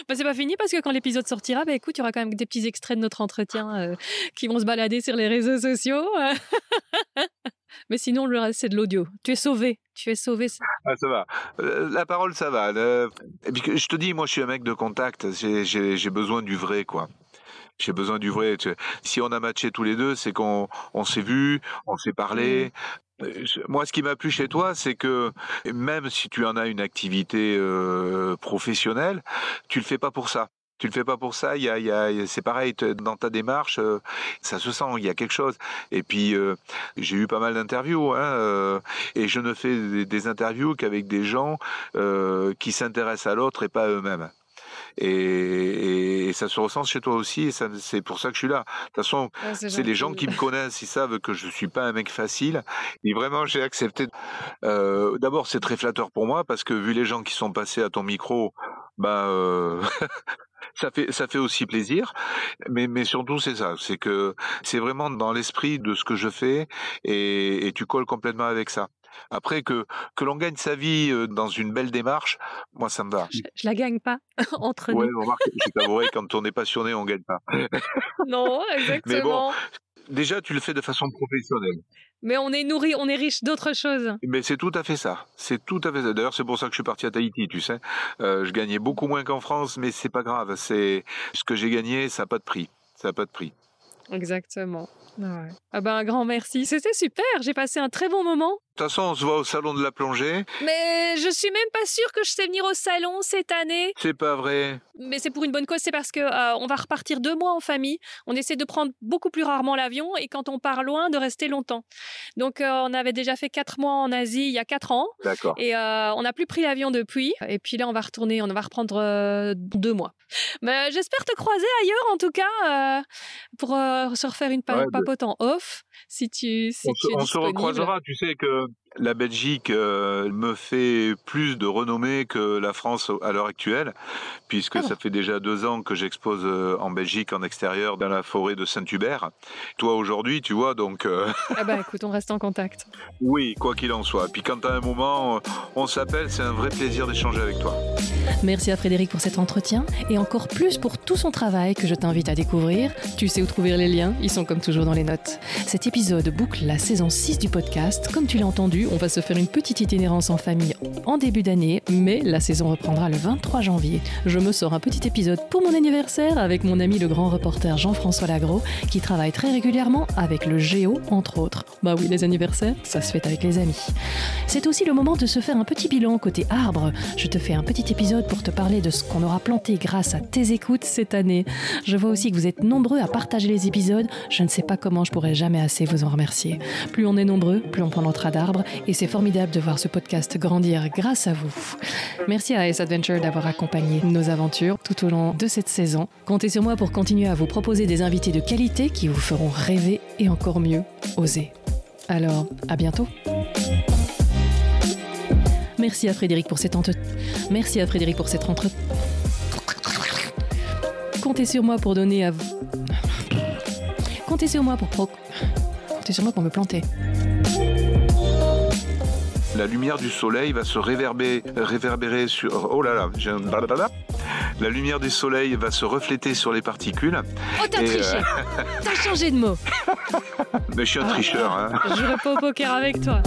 Bah, c'est pas fini parce que quand l'épisode sortira, bah, écoute, il y aura quand même des petits extraits de notre entretien euh, qui vont se balader sur les réseaux sociaux. Mais sinon, le reste, c'est de l'audio. Tu es sauvé. Tu es sauvé. Ah, ça va. Euh, la parole, ça va. Je te dis, moi, je suis un mec de contact. J'ai besoin du vrai, quoi. J'ai besoin du vrai. Si on a matché tous les deux, c'est qu'on s'est vu, on s'est parlé, mmh. Moi, ce qui m'a plu chez toi, c'est que même si tu en as une activité euh, professionnelle, tu le fais pas pour ça. Tu le fais pas pour ça. Il y a, c'est pareil dans ta démarche, euh, ça se sent. Il y a quelque chose. Et puis euh, j'ai eu pas mal d'interviews, hein, et je ne fais des, interviews qu'avec des gens qui s'intéressent à l'autre et pas à eux-mêmes et, ça se ressent chez toi aussi. Et c'est pour ça que je suis là. De toute façon, c'est les gens qui me connaissent, ils savent que je suis pas un mec facile. Et vraiment, j'ai accepté. Euh, d'abord, c'est très flatteur pour moi parce que vu les gens qui sont passés à ton micro, bah. Euh, ça fait ça fait aussi plaisir mais surtout c'est ça c'est que c'est vraiment dans l'esprit de ce que je fais et tu colles complètement avec ça après, que, que l'on gagne sa vie dans une belle démarche, moi, ça me va. Je, la gagne pas entre ouais, nous. remarque, je quand on est passionné, on gagne pas. non, exactement. Mais bon, déjà, tu le fais de façon professionnelle. Mais on est nourri, on est riche d'autres choses. Mais c'est tout à fait ça. C'est tout à fait D'ailleurs, c'est pour ça que je suis parti à Tahiti, tu sais. je gagnais beaucoup moins qu'en France, mais c'est pas grave. C'est ce que j'ai gagné, ça n'a pas de prix. Ça n'a pas de prix. Exactement. Ah ben, un grand merci. C'était super. J'ai passé un très bon moment. De toute façon, on se voit au salon de la plongée. Mais je suis même pas sûre que je sais venir au salon cette année. C'est pas vrai. Mais c'est pour une bonne cause, c'est parce que euh, on va repartir deux mois en famille. On essaie de prendre beaucoup plus rarement l'avion et quand on part loin, de rester longtemps. Donc euh, on avait déjà fait quatre mois en Asie il y a quatre ans. D'accord. Et euh, on n'a plus pris l'avion depuis. Et puis là, on va retourner, on va reprendre deux mois. Mais j'espère te croiser ailleurs en tout cas pour se refaire une papote en off si tu si tu on se recroisera. Tu sais que la Belgique euh, me fait plus de renommée que la France à l'heure actuelle, puisque ah. ça fait déjà deux ans que j'expose euh, en Belgique, en extérieur, dans la forêt de Saint-Hubert. Toi aujourd'hui, tu vois, donc... Euh, ah bah écoute, on reste en contact. oui, quoi qu'il en soit. Puis quand à un moment, on s'appelle, c'est un vrai plaisir d'échanger avec toi. Merci à Frédéric pour cet entretien et encore plus pour tout son travail que je t'invite à découvrir. Tu sais où trouver les liens, ils sont comme toujours dans les notes. Cet épisode boucle la saison 6 du podcast. Comme tu l'as entendu, on va se faire une petite itinérance en famille en début d'année, mais la saison reprendra le 23 janvier. Je me sors un petit épisode pour mon anniversaire avec mon ami le grand reporter Jean-François Lagro, qui travaille très régulièrement avec le Géo entre autres. Bah oui, les anniversaires, ça se fait avec les amis. C'est aussi le moment de se faire un petit bilan côté arbre. Je te fais un petit épisode pour te parler de ce qu'on aura planté grâce à tes écoutes cette année. Je vois aussi que vous êtes nombreux à partager les épisodes. Je ne sais pas comment je pourrais jamais assez vous en remercier. Plus on est nombreux, plus on prend plantera d'arbres et c'est formidable de voir ce podcast grandir grâce à vous. Merci à Ace Adventure d'avoir accompagné nos aventures tout au long de cette saison. Comptez sur moi pour continuer à vous proposer des invités de qualité qui vous feront rêver et encore mieux, oser. Alors, à bientôt. Merci à Frédéric pour cette entre... Merci à Frédéric pour cette entre... Comptez sur moi pour donner à vous. Comptez sur moi pour pro... Comptez sur moi pour me planter. La lumière du soleil va se réverbérer, réverbérer sur. Oh là là, j'ai un La lumière du soleil va se refléter sur les particules. Oh, t'as triché euh, T'as changé de mot Mais je suis un tricheur. Hein. Je pas au poker avec toi.